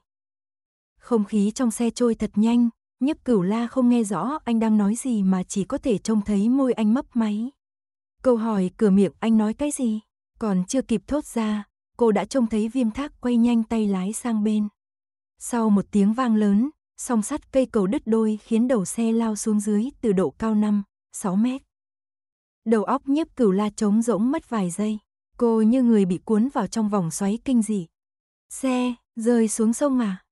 Không khí trong xe trôi thật nhanh, Nhấp cửu la không nghe rõ anh đang nói gì mà chỉ có thể trông thấy môi anh mấp máy. Câu hỏi cửa miệng anh nói cái gì? Còn chưa kịp thốt ra, cô đã trông thấy viêm thác quay nhanh tay lái sang bên. Sau một tiếng vang lớn, song sắt cây cầu đứt đôi khiến đầu xe lao xuống dưới từ độ cao 5, 6 mét. Đầu óc nhấp cửu la trống rỗng mất vài giây. Cô như người bị cuốn vào trong vòng xoáy kinh dị. Xe, rơi xuống sông à?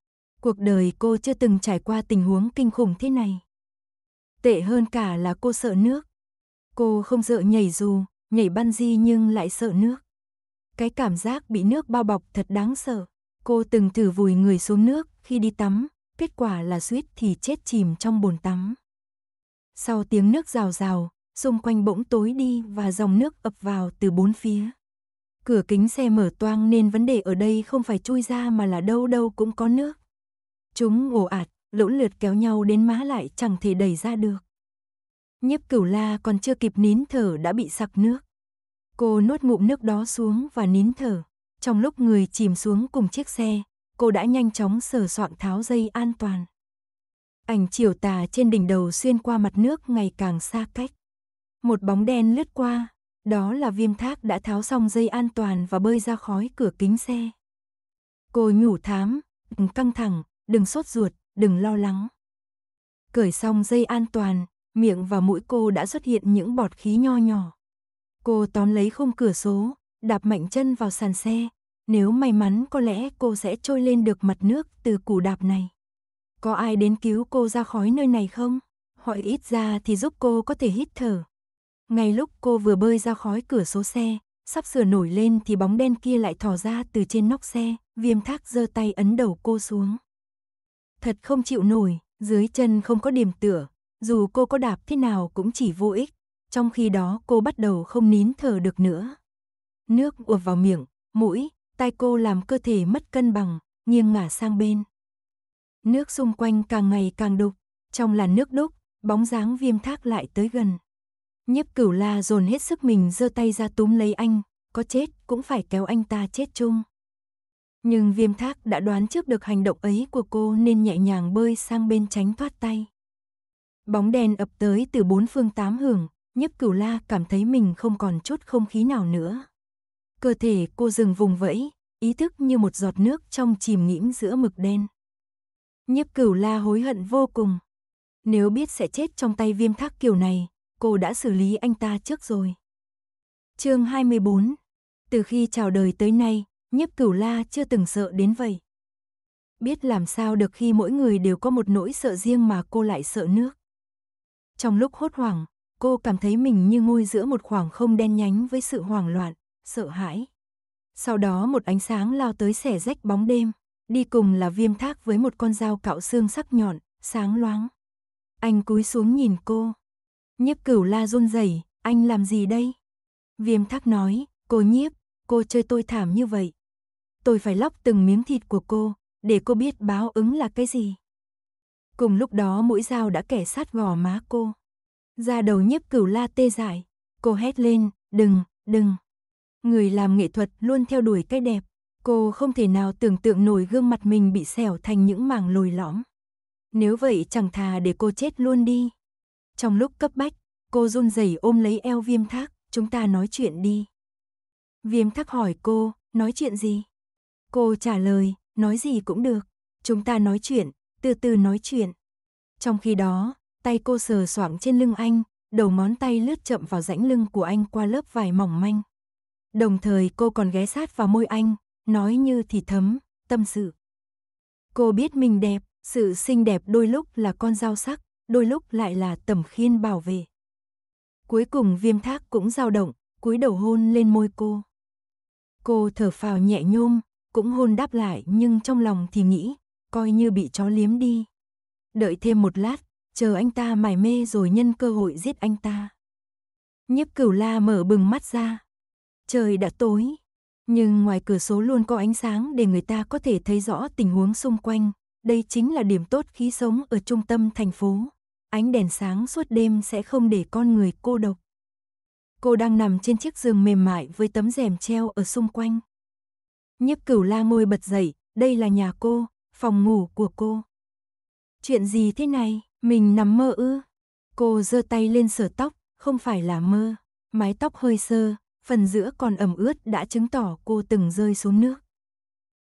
Cuộc đời cô chưa từng trải qua tình huống kinh khủng thế này. Tệ hơn cả là cô sợ nước. Cô không sợ nhảy dù, nhảy ban di nhưng lại sợ nước. Cái cảm giác bị nước bao bọc thật đáng sợ. Cô từng thử vùi người xuống nước khi đi tắm, kết quả là suýt thì chết chìm trong bồn tắm. Sau tiếng nước rào rào, xung quanh bỗng tối đi và dòng nước ập vào từ bốn phía. Cửa kính xe mở toang nên vấn đề ở đây không phải chui ra mà là đâu đâu cũng có nước. Chúng ồ ạt, lỗn lượt kéo nhau đến má lại chẳng thể đẩy ra được. Nhiếp cửu la còn chưa kịp nín thở đã bị sặc nước. Cô nuốt ngụm nước đó xuống và nín thở. Trong lúc người chìm xuống cùng chiếc xe, cô đã nhanh chóng sờ soạn tháo dây an toàn. Ảnh chiều tà trên đỉnh đầu xuyên qua mặt nước ngày càng xa cách. Một bóng đen lướt qua, đó là viêm thác đã tháo xong dây an toàn và bơi ra khói cửa kính xe. Cô nhủ thám, căng thẳng, đừng sốt ruột, đừng lo lắng. Cởi xong dây an toàn, miệng và mũi cô đã xuất hiện những bọt khí nho nhỏ. Cô tóm lấy khung cửa số, đạp mạnh chân vào sàn xe. Nếu may mắn có lẽ cô sẽ trôi lên được mặt nước từ củ đạp này. Có ai đến cứu cô ra khỏi nơi này không? Hỏi ít ra thì giúp cô có thể hít thở. Ngay lúc cô vừa bơi ra khỏi cửa số xe, sắp sửa nổi lên thì bóng đen kia lại thò ra từ trên nóc xe, viêm thác giơ tay ấn đầu cô xuống thật không chịu nổi, dưới chân không có điểm tựa, dù cô có đạp thế nào cũng chỉ vô ích, trong khi đó cô bắt đầu không nín thở được nữa. Nước ùa vào miệng, mũi, tai cô làm cơ thể mất cân bằng, nghiêng ngả sang bên. Nước xung quanh càng ngày càng đục, trong làn nước đúc, bóng dáng viêm thác lại tới gần. Nhiếp cửu la dồn hết sức mình giơ tay ra túm lấy anh, có chết cũng phải kéo anh ta chết chung. Nhưng viêm thác đã đoán trước được hành động ấy của cô nên nhẹ nhàng bơi sang bên tránh thoát tay. Bóng đèn ập tới từ bốn phương tám hưởng, nhấp cửu la cảm thấy mình không còn chút không khí nào nữa. Cơ thể cô dừng vùng vẫy, ý thức như một giọt nước trong chìm nghĩm giữa mực đen. nhấp cửu la hối hận vô cùng. Nếu biết sẽ chết trong tay viêm thác kiểu này, cô đã xử lý anh ta trước rồi. chương 24 Từ khi chào đời tới nay, nhiếp cửu la chưa từng sợ đến vậy. Biết làm sao được khi mỗi người đều có một nỗi sợ riêng mà cô lại sợ nước. Trong lúc hốt hoảng, cô cảm thấy mình như ngồi giữa một khoảng không đen nhánh với sự hoảng loạn, sợ hãi. Sau đó một ánh sáng lao tới xẻ rách bóng đêm, đi cùng là viêm thác với một con dao cạo xương sắc nhọn, sáng loáng. Anh cúi xuống nhìn cô. Nhiếp cửu la run rẩy, anh làm gì đây? Viêm thác nói, cô nhiếp, cô chơi tôi thảm như vậy, tôi phải lóc từng miếng thịt của cô, để cô biết báo ứng là cái gì. Cùng lúc đó mũi dao đã kẻ sát gò má cô. Da đầu nhiếp cửu la tê dại, cô hét lên, đừng, đừng. Người làm nghệ thuật luôn theo đuổi cái đẹp, cô không thể nào tưởng tượng nổi gương mặt mình bị xẻo thành những mảng lồi lõm. Nếu vậy chẳng thà để cô chết luôn đi. Trong lúc cấp bách, cô run rẩy ôm lấy eo viêm thác, chúng ta nói chuyện đi. Viêm thác hỏi cô, nói chuyện gì? Cô trả lời, nói gì cũng được. Chúng ta nói chuyện, từ từ nói chuyện. Trong khi đó, tay cô sờ soạng trên lưng anh, đầu món tay lướt chậm vào rãnh lưng của anh qua lớp vải mỏng manh. Đồng thời cô còn ghé sát vào môi anh, nói như thì thấm, tâm sự. Cô biết mình đẹp, sự xinh đẹp đôi lúc là con dao sắc, đôi lúc lại là tầm khiên bảo vệ. Cuối cùng viêm thác cũng dao động, cúi đầu hôn lên môi cô. Cô thở phào nhẹ nhôm, cũng hôn đáp lại nhưng trong lòng thì nghĩ, coi như bị chó liếm đi. Đợi thêm một lát, chờ anh ta mải mê rồi nhân cơ hội giết anh ta. Nhiếp cửu la mở bừng mắt ra. Trời đã tối, nhưng ngoài cửa số luôn có ánh sáng để người ta có thể thấy rõ tình huống xung quanh. Đây chính là điểm tốt khi sống ở trung tâm thành phố. Ánh đèn sáng suốt đêm sẽ không để con người cô độc. Cô đang nằm trên chiếc giường mềm mại với tấm rèm treo ở xung quanh. Nhiếp cửu la môi bật dậy, đây là nhà cô, phòng ngủ của cô. Chuyện gì thế này, mình nằm mơ ư? Cô giơ tay lên sờ tóc, không phải là mơ, mái tóc hơi sơ, phần giữa còn ẩm ướt đã chứng tỏ cô từng rơi xuống nước.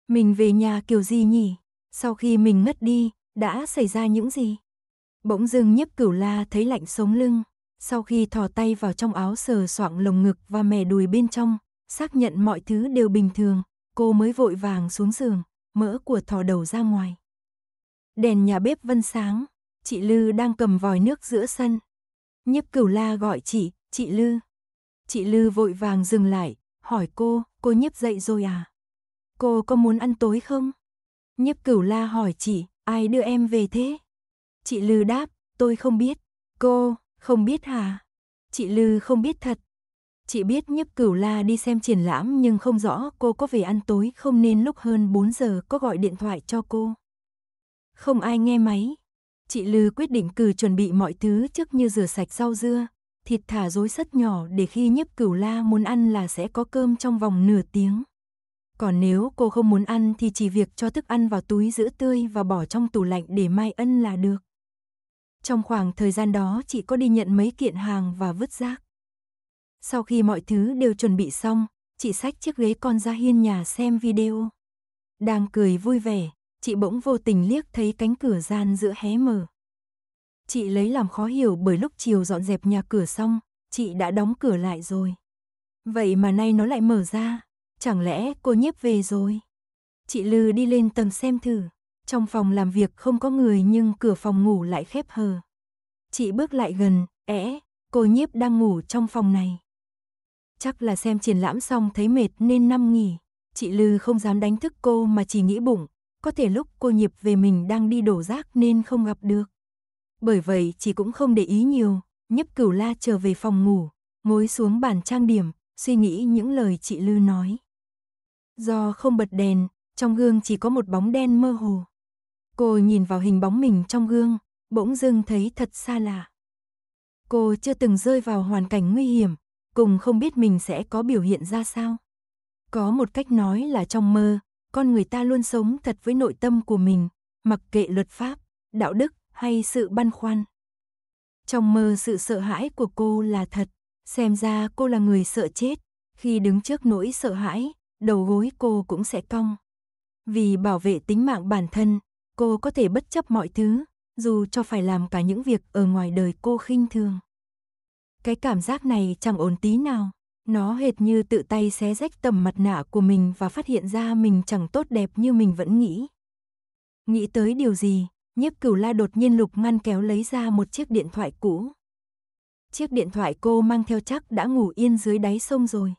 Mình về nhà kiểu gì nhỉ? Sau khi mình ngất đi, đã xảy ra những gì? Bỗng dưng nhiếp cửu la thấy lạnh sống lưng, sau khi thò tay vào trong áo sờ soạng lồng ngực và mè đùi bên trong, xác nhận mọi thứ đều bình thường, Cô mới vội vàng xuống giường, mỡ của thò đầu ra ngoài. Đèn nhà bếp vân sáng, chị Lư đang cầm vòi nước giữa sân. Nhiếp cửu la gọi chị, chị Lư. Chị Lư vội vàng dừng lại, hỏi cô, cô nhiếp dậy rồi à? Cô có muốn ăn tối không? Nhiếp cửu la hỏi chị, ai đưa em về thế? Chị Lư đáp, tôi không biết. Cô, không biết hả? Chị Lư không biết thật, Chị biết nhấp cửu la đi xem triển lãm nhưng không rõ cô có về ăn tối không nên lúc hơn 4 giờ có gọi điện thoại cho cô. Không ai nghe máy. Chị Lư quyết định cử chuẩn bị mọi thứ trước như rửa sạch rau dưa, thịt thả rối rất nhỏ để khi nhấp cửu la muốn ăn là sẽ có cơm trong vòng nửa tiếng. Còn nếu cô không muốn ăn thì chỉ việc cho thức ăn vào túi giữ tươi và bỏ trong tủ lạnh để mai ân là được. Trong khoảng thời gian đó chị có đi nhận mấy kiện hàng và vứt rác. Sau khi mọi thứ đều chuẩn bị xong, chị xách chiếc ghế con ra hiên nhà xem video. Đang cười vui vẻ, chị bỗng vô tình liếc thấy cánh cửa gian giữa hé mở. Chị lấy làm khó hiểu bởi lúc chiều dọn dẹp nhà cửa xong, chị đã đóng cửa lại rồi. Vậy mà nay nó lại mở ra, chẳng lẽ cô nhiếp về rồi? Chị Lư đi lên tầng xem thử, trong phòng làm việc không có người nhưng cửa phòng ngủ lại khép hờ. Chị bước lại gần, é, cô nhiếp đang ngủ trong phòng này chắc là xem triển lãm xong thấy mệt nên năm nghỉ. Chị Lư không dám đánh thức cô mà chỉ nghĩ bụng, có thể lúc cô nhịp về mình đang đi đổ rác nên không gặp được. Bởi vậy chị cũng không để ý nhiều, nhấp cửu la trở về phòng ngủ, ngồi xuống bàn trang điểm, suy nghĩ những lời chị Lư nói. Do không bật đèn, trong gương chỉ có một bóng đen mơ hồ. Cô nhìn vào hình bóng mình trong gương, bỗng dưng thấy thật xa lạ. Cô chưa từng rơi vào hoàn cảnh nguy hiểm, cùng không biết mình sẽ có biểu hiện ra sao. Có một cách nói là trong mơ, con người ta luôn sống thật với nội tâm của mình, mặc kệ luật pháp, đạo đức hay sự băn khoăn. Trong mơ sự sợ hãi của cô là thật, xem ra cô là người sợ chết, khi đứng trước nỗi sợ hãi, đầu gối cô cũng sẽ cong. Vì bảo vệ tính mạng bản thân, cô có thể bất chấp mọi thứ, dù cho phải làm cả những việc ở ngoài đời cô khinh thường. Cái cảm giác này chẳng ổn tí nào. Nó hệt như tự tay xé rách tầm mặt nạ của mình và phát hiện ra mình chẳng tốt đẹp như mình vẫn nghĩ. Nghĩ tới điều gì, nhiếp cửu la đột nhiên lục ngăn kéo lấy ra một chiếc điện thoại cũ. Chiếc điện thoại cô mang theo chắc đã ngủ yên dưới đáy sông rồi.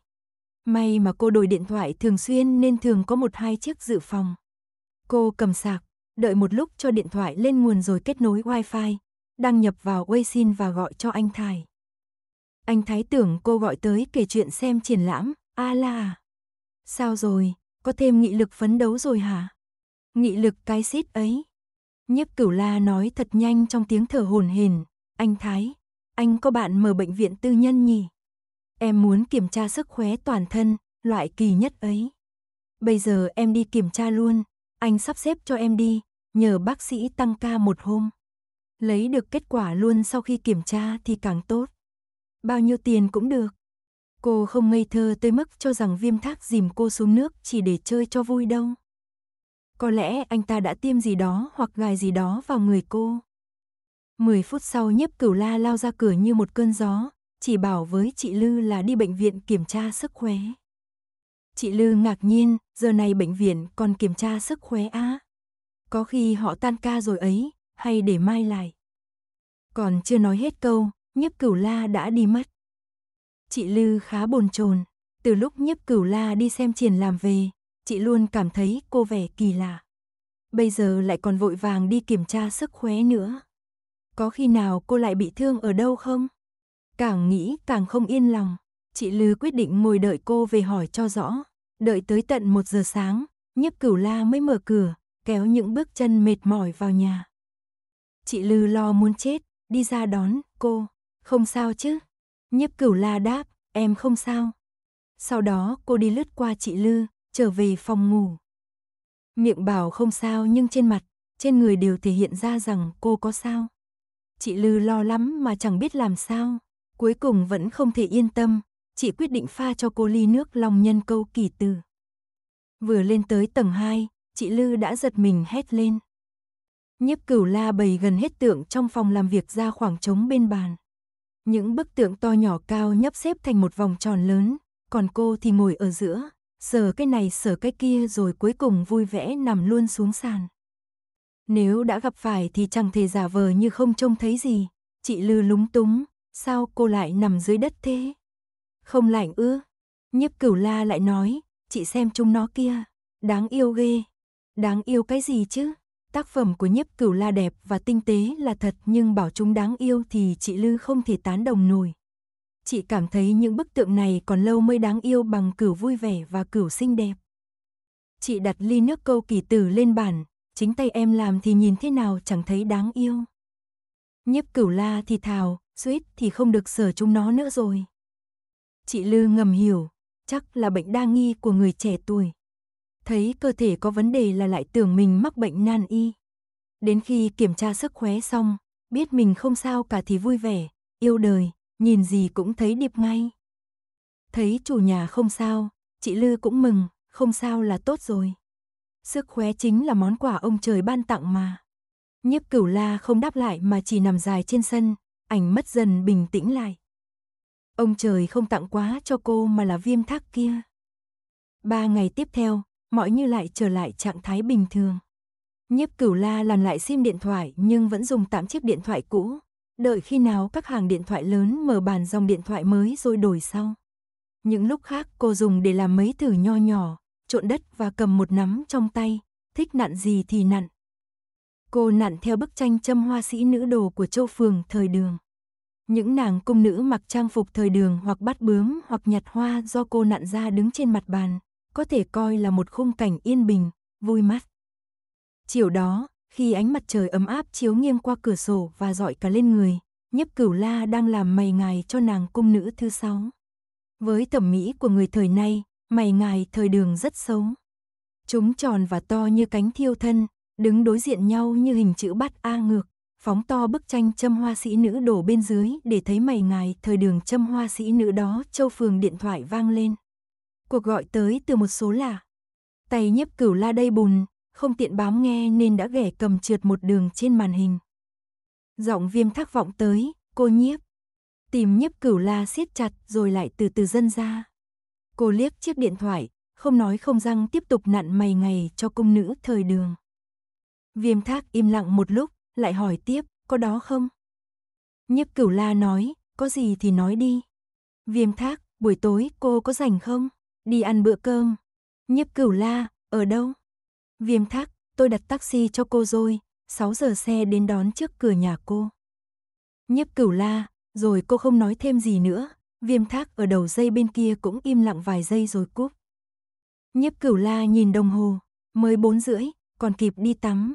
May mà cô đổi điện thoại thường xuyên nên thường có một hai chiếc dự phòng. Cô cầm sạc, đợi một lúc cho điện thoại lên nguồn rồi kết nối wifi, đăng nhập vào Weixin và gọi cho anh Thải. Anh Thái tưởng cô gọi tới kể chuyện xem triển lãm, a à là. Sao rồi, có thêm nghị lực phấn đấu rồi hả? Nghị lực cái xít ấy. Nhiếp cửu la nói thật nhanh trong tiếng thở hổn hển. Anh Thái, anh có bạn mở bệnh viện tư nhân nhỉ? Em muốn kiểm tra sức khỏe toàn thân, loại kỳ nhất ấy. Bây giờ em đi kiểm tra luôn, anh sắp xếp cho em đi, nhờ bác sĩ tăng ca một hôm. Lấy được kết quả luôn sau khi kiểm tra thì càng tốt. Bao nhiêu tiền cũng được. Cô không ngây thơ tới mức cho rằng viêm thác dìm cô xuống nước chỉ để chơi cho vui đâu. Có lẽ anh ta đã tiêm gì đó hoặc gài gì đó vào người cô. Mười phút sau nhiếp cửu la lao ra cửa như một cơn gió, chỉ bảo với chị Lư là đi bệnh viện kiểm tra sức khỏe. Chị Lư ngạc nhiên, giờ này bệnh viện còn kiểm tra sức khỏe á. À? Có khi họ tan ca rồi ấy, hay để mai lại. Còn chưa nói hết câu, nhiếp cửu la đã đi mất. Chị Lư khá bồn chồn từ lúc nhiếp cửu la đi xem triển làm về, chị luôn cảm thấy cô vẻ kỳ lạ. Bây giờ lại còn vội vàng đi kiểm tra sức khỏe nữa. Có khi nào cô lại bị thương ở đâu không? Càng nghĩ càng không yên lòng, chị Lư quyết định ngồi đợi cô về hỏi cho rõ. Đợi tới tận một giờ sáng, nhiếp cửu la mới mở cửa, kéo những bước chân mệt mỏi vào nhà. Chị Lư lo muốn chết, đi ra đón cô. Không sao chứ? Nhiếp cửu la đáp, em không sao. Sau đó cô đi lướt qua chị Lư, trở về phòng ngủ. Miệng bảo không sao nhưng trên mặt, trên người đều thể hiện ra rằng cô có sao. Chị Lư lo lắm mà chẳng biết làm sao. Cuối cùng vẫn không thể yên tâm, chị quyết định pha cho cô ly nước lòng nhân câu kỳ từ. Vừa lên tới tầng 2, chị Lư đã giật mình hét lên. Nhiếp cửu la bầy gần hết tượng trong phòng làm việc ra khoảng trống bên bàn. Những bức tượng to nhỏ cao nhấp xếp thành một vòng tròn lớn, còn cô thì ngồi ở giữa, sờ cái này sờ cái kia rồi cuối cùng vui vẻ nằm luôn xuống sàn. Nếu đã gặp phải thì chẳng thể giả vờ như không trông thấy gì, chị Lư lúng túng, sao cô lại nằm dưới đất thế? Không lạnh ư? Nhiếp cửu la lại nói, chị xem chúng nó kia, đáng yêu ghê. Đáng yêu cái gì chứ? Tác phẩm của nhiếp cửu la đẹp và tinh tế là thật nhưng bảo chúng đáng yêu thì chị Lư không thể tán đồng nổi. Chị cảm thấy những bức tượng này còn lâu mới đáng yêu bằng cửu vui vẻ và cửu xinh đẹp. Chị đặt ly nước câu kỳ tử lên bàn, chính tay em làm thì nhìn thế nào chẳng thấy đáng yêu. Nhiếp cửu la thì thào, suýt thì không được sở chúng nó nữa rồi. Chị Lư ngầm hiểu, chắc là bệnh đa nghi của người trẻ tuổi thấy cơ thể có vấn đề là lại tưởng mình mắc bệnh nan y. Đến khi kiểm tra sức khỏe xong, biết mình không sao cả thì vui vẻ, yêu đời, nhìn gì cũng thấy điệp ngay. Thấy chủ nhà không sao, chị Lư cũng mừng, không sao là tốt rồi. Sức khỏe chính là món quà ông trời ban tặng mà. Nhiếp cửu la không đáp lại mà chỉ nằm dài trên sân, ảnh mất dần bình tĩnh lại. Ông trời không tặng quá cho cô mà là viêm thác kia. Ba ngày tiếp theo, mọi như lại trở lại trạng thái bình thường. Nhiếp cửu la làm lại sim điện thoại nhưng vẫn dùng tạm chiếc điện thoại cũ. Đợi khi nào các hàng điện thoại lớn mở bàn dòng điện thoại mới rồi đổi sau. Những lúc khác cô dùng để làm mấy thử nho nhỏ, trộn đất và cầm một nắm trong tay, thích nặn gì thì nặn. Cô nặn theo bức tranh châm hoa sĩ nữ đồ của châu phường thời đường. Những nàng cung nữ mặc trang phục thời đường hoặc bắt bướm hoặc nhặt hoa do cô nặn ra đứng trên mặt bàn, có thể coi là một khung cảnh yên bình, vui mắt. Chiều đó, khi ánh mặt trời ấm áp chiếu nghiêng qua cửa sổ và dọi cả lên người, nhấp cửu la đang làm mày ngài cho nàng cung nữ thứ sáu. Với thẩm mỹ của người thời nay, mày ngài thời đường rất xấu. Chúng tròn và to như cánh thiêu thân, đứng đối diện nhau như hình chữ bát A ngược, phóng to bức tranh châm hoa sĩ nữ đổ bên dưới để thấy mày ngài thời đường châm hoa sĩ nữ đó châu phường điện thoại vang lên. Cuộc gọi tới từ một số lạ. Tay nhiếp cửu la đây bùn, không tiện bám nghe nên đã ghẻ cầm trượt một đường trên màn hình. Giọng viêm thác vọng tới, cô nhiếp. Tìm nhiếp cửu la siết chặt rồi lại từ từ dân ra. Cô liếc chiếc điện thoại, không nói không răng tiếp tục nặn mày ngày cho công nữ thời đường. Viêm thác im lặng một lúc, lại hỏi tiếp, có đó không? Nhiếp cửu la nói, có gì thì nói đi. Viêm thác, buổi tối cô có rảnh không? Đi ăn bữa cơm. Nhiếp cửu la, ở đâu? Viêm thác, tôi đặt taxi cho cô rồi, 6 giờ xe đến đón trước cửa nhà cô. Nhiếp cửu la, rồi cô không nói thêm gì nữa. Viêm thác ở đầu dây bên kia cũng im lặng vài giây rồi cúp. Nhiếp cửu la nhìn đồng hồ, mới 4 rưỡi, còn kịp đi tắm.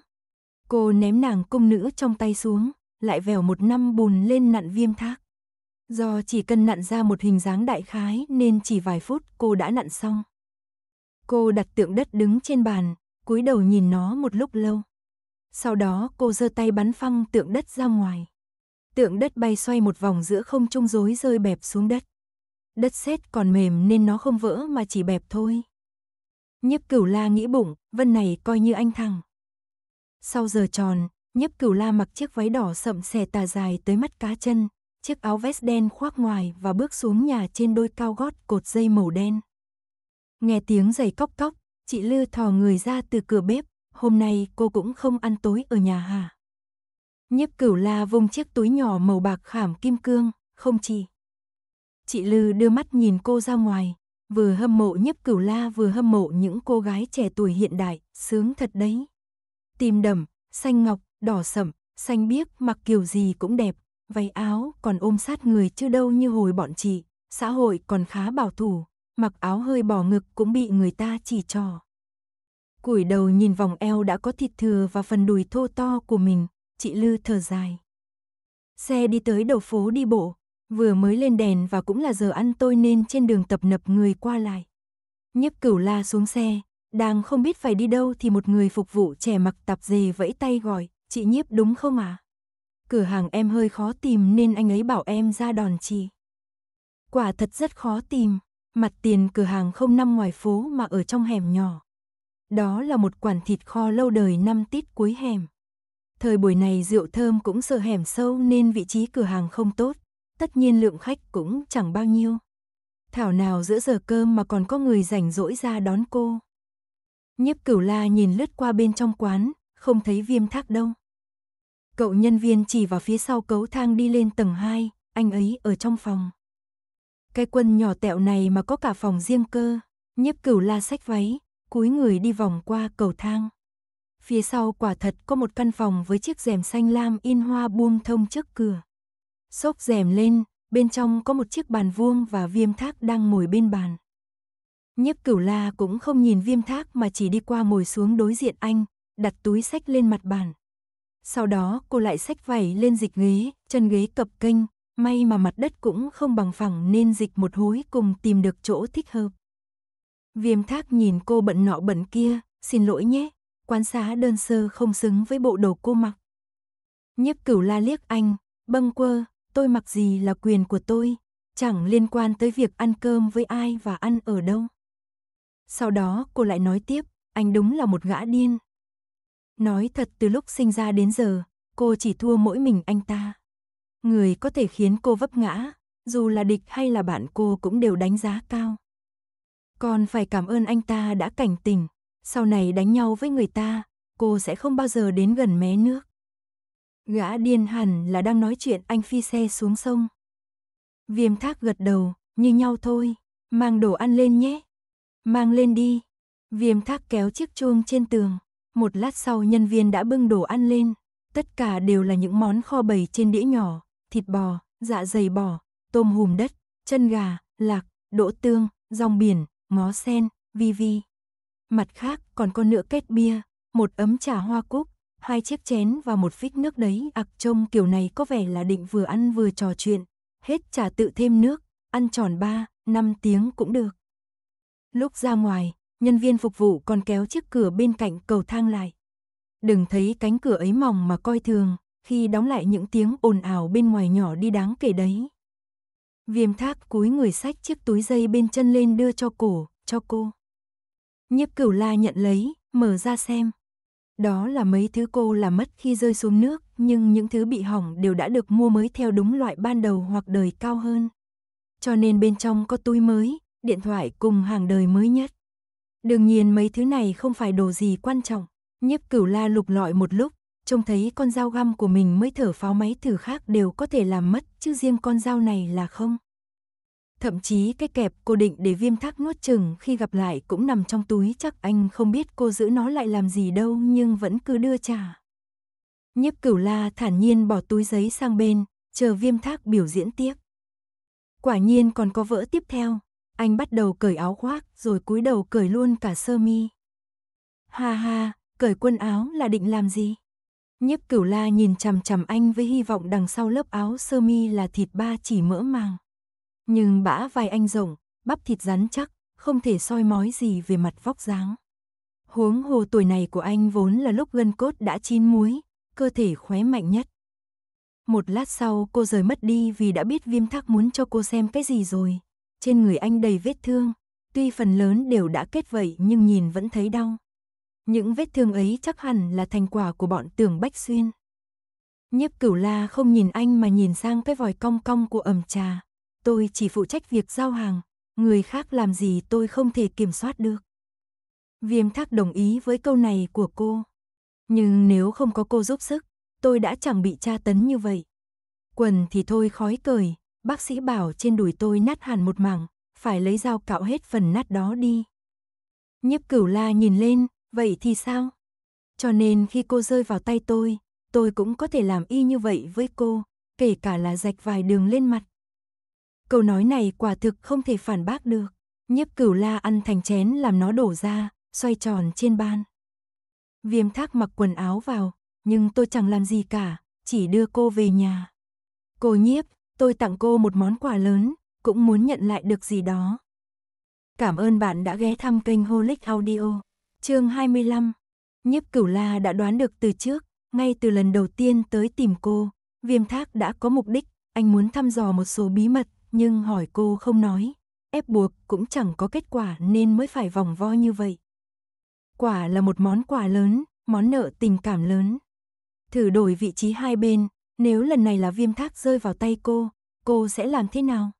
Cô ném nàng cung nữ trong tay xuống, lại vèo một năm bùn lên nặn viêm thác. Do chỉ cần nặn ra một hình dáng đại khái nên chỉ vài phút cô đã nặn xong. Cô đặt tượng đất đứng trên bàn, cúi đầu nhìn nó một lúc lâu. Sau đó cô giơ tay bắn phăng tượng đất ra ngoài. Tượng đất bay xoay một vòng giữa không trung rối rơi bẹp xuống đất. Đất sét còn mềm nên nó không vỡ mà chỉ bẹp thôi. Nhấp cửu la nghĩ bụng, vân này coi như anh thằng. Sau giờ tròn, nhấp cửu la mặc chiếc váy đỏ sậm xè tà dài tới mắt cá chân, chiếc áo vest đen khoác ngoài và bước xuống nhà trên đôi cao gót cột dây màu đen. Nghe tiếng giày cóc cóc, chị Lư thò người ra từ cửa bếp, hôm nay cô cũng không ăn tối ở nhà hả? Nhiếp cửu la vung chiếc túi nhỏ màu bạc khảm kim cương, không chị? Chị Lư đưa mắt nhìn cô ra ngoài, vừa hâm mộ nhiếp cửu la vừa hâm mộ những cô gái trẻ tuổi hiện đại, sướng thật đấy. Tìm đầm, xanh ngọc, đỏ sậm, xanh biếc mặc kiểu gì cũng đẹp váy áo còn ôm sát người chứ đâu như hồi bọn chị, xã hội còn khá bảo thủ, mặc áo hơi bỏ ngực cũng bị người ta chỉ trò. Củi đầu nhìn vòng eo đã có thịt thừa và phần đùi thô to của mình, chị Lư thở dài. Xe đi tới đầu phố đi bộ, vừa mới lên đèn và cũng là giờ ăn tôi nên trên đường tập nập người qua lại. Nhấp cửu la xuống xe, đang không biết phải đi đâu thì một người phục vụ trẻ mặc tạp dề vẫy tay gọi, chị nhiếp đúng không ạ? À? cửa hàng em hơi khó tìm nên anh ấy bảo em ra đòn chị. Quả thật rất khó tìm, mặt tiền cửa hàng không nằm ngoài phố mà ở trong hẻm nhỏ. Đó là một quản thịt kho lâu đời năm tít cuối hẻm. Thời buổi này rượu thơm cũng sợ hẻm sâu nên vị trí cửa hàng không tốt, tất nhiên lượng khách cũng chẳng bao nhiêu. Thảo nào giữa giờ cơm mà còn có người rảnh rỗi ra đón cô. Nhiếp cửu la nhìn lướt qua bên trong quán, không thấy viêm thác đâu. Cậu nhân viên chỉ vào phía sau cấu thang đi lên tầng 2, anh ấy ở trong phòng. Cái quân nhỏ tẹo này mà có cả phòng riêng cơ, nhiếp cửu la sách váy, cúi người đi vòng qua cầu thang. Phía sau quả thật có một căn phòng với chiếc rèm xanh lam in hoa buông thông trước cửa. Xốc rèm lên, bên trong có một chiếc bàn vuông và viêm thác đang ngồi bên bàn. Nhiếp cửu la cũng không nhìn viêm thác mà chỉ đi qua ngồi xuống đối diện anh, đặt túi sách lên mặt bàn. Sau đó cô lại xách vảy lên dịch ghế, chân ghế cập kênh, may mà mặt đất cũng không bằng phẳng nên dịch một hối cùng tìm được chỗ thích hợp. Viêm thác nhìn cô bận nọ bận kia, xin lỗi nhé, quan xá đơn sơ không xứng với bộ đồ cô mặc. Nhiếp cửu la liếc anh, bâng quơ, tôi mặc gì là quyền của tôi, chẳng liên quan tới việc ăn cơm với ai và ăn ở đâu. Sau đó cô lại nói tiếp, anh đúng là một gã điên, Nói thật từ lúc sinh ra đến giờ, cô chỉ thua mỗi mình anh ta. Người có thể khiến cô vấp ngã, dù là địch hay là bạn cô cũng đều đánh giá cao. Còn phải cảm ơn anh ta đã cảnh tỉnh, sau này đánh nhau với người ta, cô sẽ không bao giờ đến gần mé nước. Gã điên hẳn là đang nói chuyện anh phi xe xuống sông. Viêm thác gật đầu, như nhau thôi, mang đồ ăn lên nhé. Mang lên đi. Viêm thác kéo chiếc chuông trên tường. Một lát sau nhân viên đã bưng đồ ăn lên, tất cả đều là những món kho bầy trên đĩa nhỏ, thịt bò, dạ dày bò, tôm hùm đất, chân gà, lạc, đỗ tương, rong biển, ngó sen, vi vi. Mặt khác còn có nửa két bia, một ấm trà hoa cúc, hai chiếc chén và một phích nước đấy ặc trông kiểu này có vẻ là định vừa ăn vừa trò chuyện, hết trà tự thêm nước, ăn tròn 3, 5 tiếng cũng được. Lúc ra ngoài, nhân viên phục vụ còn kéo chiếc cửa bên cạnh cầu thang lại. Đừng thấy cánh cửa ấy mỏng mà coi thường, khi đóng lại những tiếng ồn ào bên ngoài nhỏ đi đáng kể đấy. Viêm thác cúi người sách chiếc túi dây bên chân lên đưa cho cổ, cho cô. Nhiếp cửu la nhận lấy, mở ra xem. Đó là mấy thứ cô làm mất khi rơi xuống nước, nhưng những thứ bị hỏng đều đã được mua mới theo đúng loại ban đầu hoặc đời cao hơn. Cho nên bên trong có túi mới, điện thoại cùng hàng đời mới nhất. Đương nhiên mấy thứ này không phải đồ gì quan trọng. Nhiếp cửu la lục lọi một lúc, trông thấy con dao găm của mình mới thở pháo máy thử khác đều có thể làm mất, chứ riêng con dao này là không. Thậm chí cái kẹp cô định để viêm thác nuốt chừng khi gặp lại cũng nằm trong túi chắc anh không biết cô giữ nó lại làm gì đâu nhưng vẫn cứ đưa trả. Nhiếp cửu la thản nhiên bỏ túi giấy sang bên, chờ viêm thác biểu diễn tiếp. Quả nhiên còn có vỡ tiếp theo, anh bắt đầu cởi áo khoác, rồi cúi đầu cởi luôn cả sơ mi. Ha ha, cởi quần áo là định làm gì? Nhiếp cửu la nhìn chằm chằm anh với hy vọng đằng sau lớp áo sơ mi là thịt ba chỉ mỡ màng. Nhưng bã vai anh rộng, bắp thịt rắn chắc, không thể soi mói gì về mặt vóc dáng. Huống hồ tuổi này của anh vốn là lúc gân cốt đã chín muối, cơ thể khóe mạnh nhất. Một lát sau cô rời mất đi vì đã biết viêm thác muốn cho cô xem cái gì rồi, trên người anh đầy vết thương, tuy phần lớn đều đã kết vậy nhưng nhìn vẫn thấy đau. Những vết thương ấy chắc hẳn là thành quả của bọn tưởng Bách Xuyên. Nhiếp cửu la không nhìn anh mà nhìn sang cái vòi cong cong của ẩm trà. Tôi chỉ phụ trách việc giao hàng, người khác làm gì tôi không thể kiểm soát được. Viêm thác đồng ý với câu này của cô. Nhưng nếu không có cô giúp sức, tôi đã chẳng bị tra tấn như vậy. Quần thì thôi khói cười Bác sĩ bảo trên đùi tôi nát hẳn một mảng, phải lấy dao cạo hết phần nát đó đi. Nhiếp cửu la nhìn lên, vậy thì sao? Cho nên khi cô rơi vào tay tôi, tôi cũng có thể làm y như vậy với cô, kể cả là rạch vài đường lên mặt. Câu nói này quả thực không thể phản bác được. Nhiếp cửu la ăn thành chén làm nó đổ ra, xoay tròn trên ban. Viêm thác mặc quần áo vào, nhưng tôi chẳng làm gì cả, chỉ đưa cô về nhà. Cô nhiếp tôi tặng cô một món quà lớn, cũng muốn nhận lại được gì đó. Cảm ơn bạn đã ghé thăm kênh Holic Audio. Chương 25. Nhiếp Cửu La đã đoán được từ trước, ngay từ lần đầu tiên tới tìm cô, Viêm Thác đã có mục đích, anh muốn thăm dò một số bí mật, nhưng hỏi cô không nói, ép buộc cũng chẳng có kết quả nên mới phải vòng vo như vậy. Quả là một món quà lớn, món nợ tình cảm lớn. Thử đổi vị trí hai bên, nếu lần này là viêm thác rơi vào tay cô, cô sẽ làm thế nào?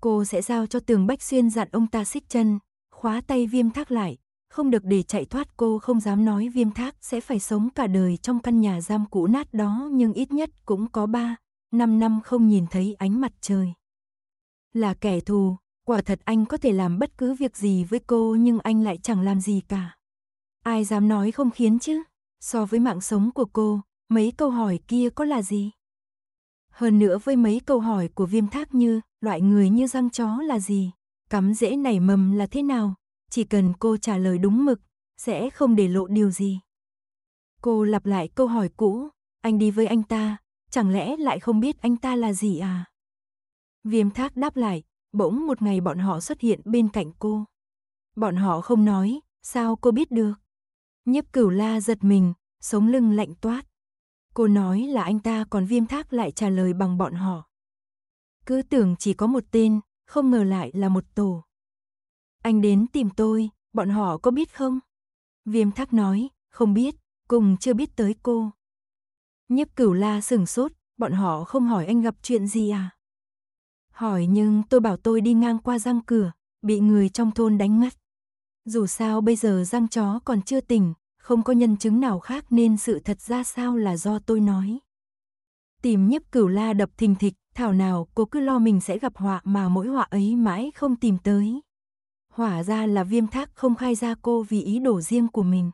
Cô sẽ giao cho tường Bách Xuyên dặn ông ta xích chân, khóa tay viêm thác lại, không được để chạy thoát cô không dám nói viêm thác sẽ phải sống cả đời trong căn nhà giam cũ nát đó nhưng ít nhất cũng có ba, năm năm không nhìn thấy ánh mặt trời. Là kẻ thù, quả thật anh có thể làm bất cứ việc gì với cô nhưng anh lại chẳng làm gì cả. Ai dám nói không khiến chứ, so với mạng sống của cô, mấy câu hỏi kia có là gì? Hơn nữa với mấy câu hỏi của viêm thác như, loại người như răng chó là gì? Cắm dễ nảy mầm là thế nào? Chỉ cần cô trả lời đúng mực, sẽ không để lộ điều gì. Cô lặp lại câu hỏi cũ, anh đi với anh ta, chẳng lẽ lại không biết anh ta là gì à? Viêm thác đáp lại, bỗng một ngày bọn họ xuất hiện bên cạnh cô. Bọn họ không nói, sao cô biết được? Nhiếp cửu la giật mình, sống lưng lạnh toát. Cô nói là anh ta còn viêm thác lại trả lời bằng bọn họ. Cứ tưởng chỉ có một tên, không ngờ lại là một tổ. Anh đến tìm tôi, bọn họ có biết không? Viêm thác nói, không biết, cùng chưa biết tới cô. nhếp cửu la sừng sốt, bọn họ không hỏi anh gặp chuyện gì à? Hỏi nhưng tôi bảo tôi đi ngang qua răng cửa, bị người trong thôn đánh ngất. Dù sao bây giờ răng chó còn chưa tỉnh, không có nhân chứng nào khác nên sự thật ra sao là do tôi nói. Tìm nhấp cửu la đập thình thịch, thảo nào cô cứ lo mình sẽ gặp họa mà mỗi họa ấy mãi không tìm tới. Hỏa ra là viêm thác không khai ra cô vì ý đồ riêng của mình.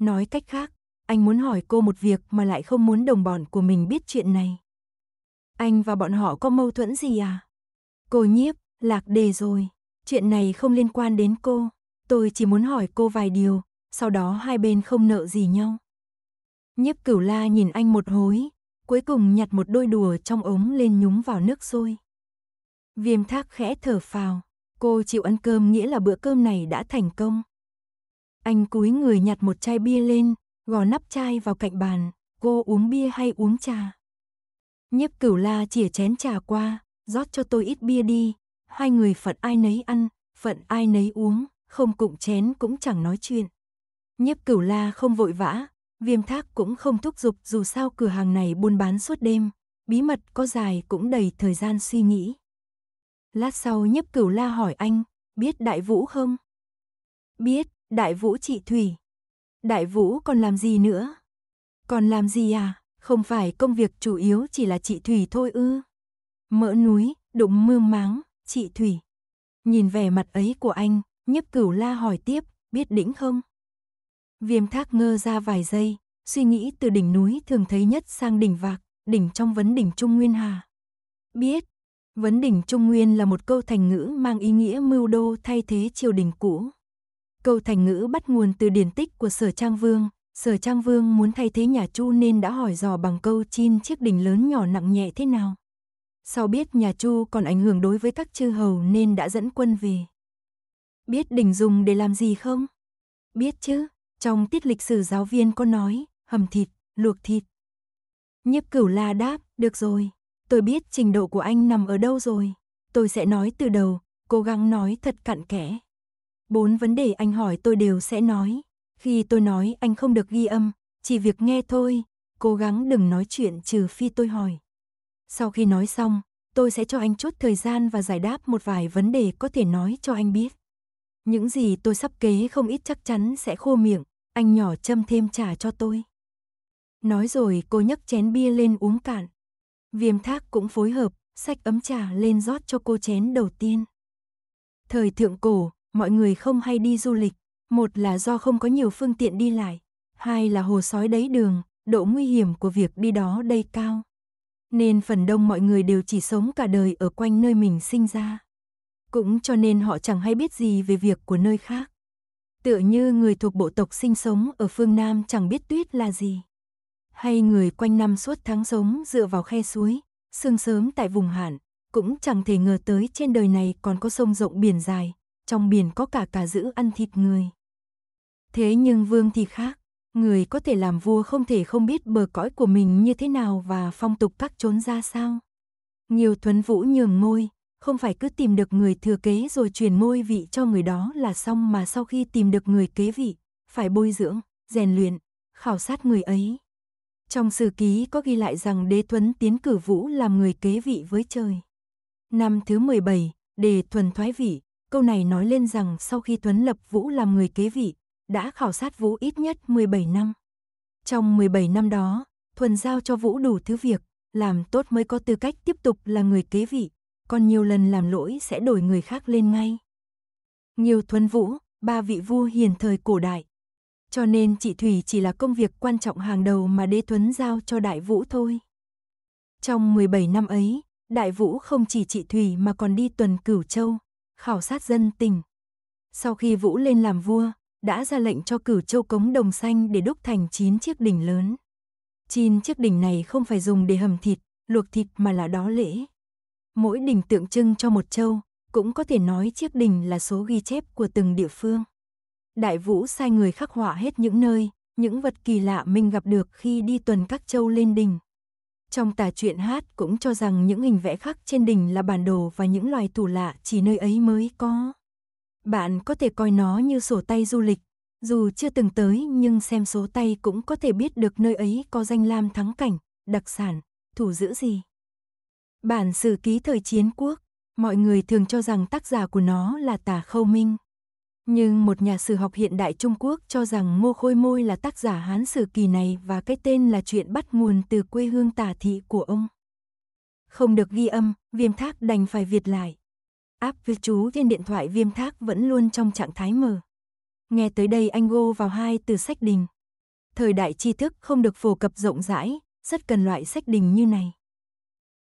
Nói cách khác, anh muốn hỏi cô một việc mà lại không muốn đồng bọn của mình biết chuyện này. Anh và bọn họ có mâu thuẫn gì à? Cô nhiếp, lạc đề rồi. Chuyện này không liên quan đến cô. Tôi chỉ muốn hỏi cô vài điều, sau đó hai bên không nợ gì nhau. Nhiếp cửu la nhìn anh một hối, cuối cùng nhặt một đôi đùa trong ống lên nhúng vào nước sôi. Viêm thác khẽ thở phào, cô chịu ăn cơm nghĩa là bữa cơm này đã thành công. Anh cúi người nhặt một chai bia lên, gò nắp chai vào cạnh bàn, cô uống bia hay uống trà. Nhiếp cửu la chỉa chén trà qua, rót cho tôi ít bia đi, hai người phận ai nấy ăn, phận ai nấy uống, không cụng chén cũng chẳng nói chuyện. Nhiếp cửu la không vội vã, viêm thác cũng không thúc giục dù sao cửa hàng này buôn bán suốt đêm, bí mật có dài cũng đầy thời gian suy nghĩ. Lát sau nhấp cửu la hỏi anh, biết đại vũ không? Biết, đại vũ chị Thủy. Đại vũ còn làm gì nữa? Còn làm gì à? Không phải công việc chủ yếu chỉ là chị Thủy thôi ư? Mỡ núi, đụng mương máng, chị Thủy. Nhìn vẻ mặt ấy của anh, nhấp cửu la hỏi tiếp, biết đỉnh không? Viêm thác ngơ ra vài giây, suy nghĩ từ đỉnh núi thường thấy nhất sang đỉnh vạc, đỉnh trong vấn đỉnh Trung Nguyên Hà. Biết, vấn đỉnh Trung Nguyên là một câu thành ngữ mang ý nghĩa mưu đô thay thế triều đình cũ. Câu thành ngữ bắt nguồn từ điển tích của Sở Trang Vương, Sở Trang Vương muốn thay thế nhà Chu nên đã hỏi dò bằng câu chin chiếc đỉnh lớn nhỏ nặng nhẹ thế nào. Sau biết nhà Chu còn ảnh hưởng đối với các chư hầu nên đã dẫn quân về. Biết đỉnh dùng để làm gì không? Biết chứ, trong tiết lịch sử giáo viên có nói, hầm thịt, luộc thịt. Nhiếp cửu la đáp, được rồi, tôi biết trình độ của anh nằm ở đâu rồi. Tôi sẽ nói từ đầu, cố gắng nói thật cặn kẽ. Bốn vấn đề anh hỏi tôi đều sẽ nói. Khi tôi nói anh không được ghi âm, chỉ việc nghe thôi, cố gắng đừng nói chuyện trừ phi tôi hỏi. Sau khi nói xong, tôi sẽ cho anh chút thời gian và giải đáp một vài vấn đề có thể nói cho anh biết. Những gì tôi sắp kế không ít chắc chắn sẽ khô miệng, anh nhỏ châm thêm trà cho tôi. Nói rồi cô nhấc chén bia lên uống cạn. Viêm thác cũng phối hợp, sách ấm trà lên rót cho cô chén đầu tiên. Thời thượng cổ, mọi người không hay đi du lịch, một là do không có nhiều phương tiện đi lại, hai là hồ sói đáy đường, độ nguy hiểm của việc đi đó đây cao. Nên phần đông mọi người đều chỉ sống cả đời ở quanh nơi mình sinh ra. Cũng cho nên họ chẳng hay biết gì về việc của nơi khác. Tựa như người thuộc bộ tộc sinh sống ở phương Nam chẳng biết tuyết là gì. Hay người quanh năm suốt tháng sống dựa vào khe suối, sương sớm tại vùng hạn, cũng chẳng thể ngờ tới trên đời này còn có sông rộng biển dài, trong biển có cả cả giữ ăn thịt người. Thế nhưng vương thì khác, người có thể làm vua không thể không biết bờ cõi của mình như thế nào và phong tục các chốn ra sao. Nhiều thuấn vũ nhường ngôi, không phải cứ tìm được người thừa kế rồi truyền môi vị cho người đó là xong mà sau khi tìm được người kế vị, phải bồi dưỡng, rèn luyện, khảo sát người ấy. Trong sử ký có ghi lại rằng Đế Tuấn tiến cử Vũ làm người kế vị với trời. Năm thứ 17, Đề Thuần thoái vị, câu này nói lên rằng sau khi Tuấn lập Vũ làm người kế vị, đã khảo sát Vũ ít nhất 17 năm. Trong 17 năm đó, Thuần giao cho Vũ đủ thứ việc, làm tốt mới có tư cách tiếp tục là người kế vị, còn nhiều lần làm lỗi sẽ đổi người khác lên ngay. Nhiều thuấn vũ, ba vị vua hiền thời cổ đại. Cho nên chị Thủy chỉ là công việc quan trọng hàng đầu mà đế thuấn giao cho đại vũ thôi. Trong 17 năm ấy, đại vũ không chỉ chị Thủy mà còn đi tuần cửu châu, khảo sát dân tình. Sau khi vũ lên làm vua, đã ra lệnh cho cửu châu cống đồng xanh để đúc thành 9 chiếc đỉnh lớn. 9 chiếc đỉnh này không phải dùng để hầm thịt, luộc thịt mà là đó lễ. Mỗi đỉnh tượng trưng cho một châu, cũng có thể nói chiếc đỉnh là số ghi chép của từng địa phương. Đại Vũ sai người khắc họa hết những nơi, những vật kỳ lạ mình gặp được khi đi tuần các châu lên đỉnh. Trong tà truyện hát cũng cho rằng những hình vẽ khắc trên đỉnh là bản đồ và những loài thủ lạ chỉ nơi ấy mới có. Bạn có thể coi nó như sổ tay du lịch, dù chưa từng tới nhưng xem số tay cũng có thể biết được nơi ấy có danh lam thắng cảnh, đặc sản, thủ giữ gì. Bản sử ký thời chiến quốc, mọi người thường cho rằng tác giả của nó là Tả Khâu Minh. Nhưng một nhà sử học hiện đại Trung Quốc cho rằng Ngô Khôi Môi là tác giả Hán Sử Kỳ này và cái tên là chuyện bắt nguồn từ quê hương tả thị của ông. Không được ghi âm, viêm thác đành phải việt lại. Áp với chú trên điện thoại viêm thác vẫn luôn trong trạng thái mở Nghe tới đây anh gô vào hai từ sách đình. Thời đại tri thức không được phổ cập rộng rãi, rất cần loại sách đình như này.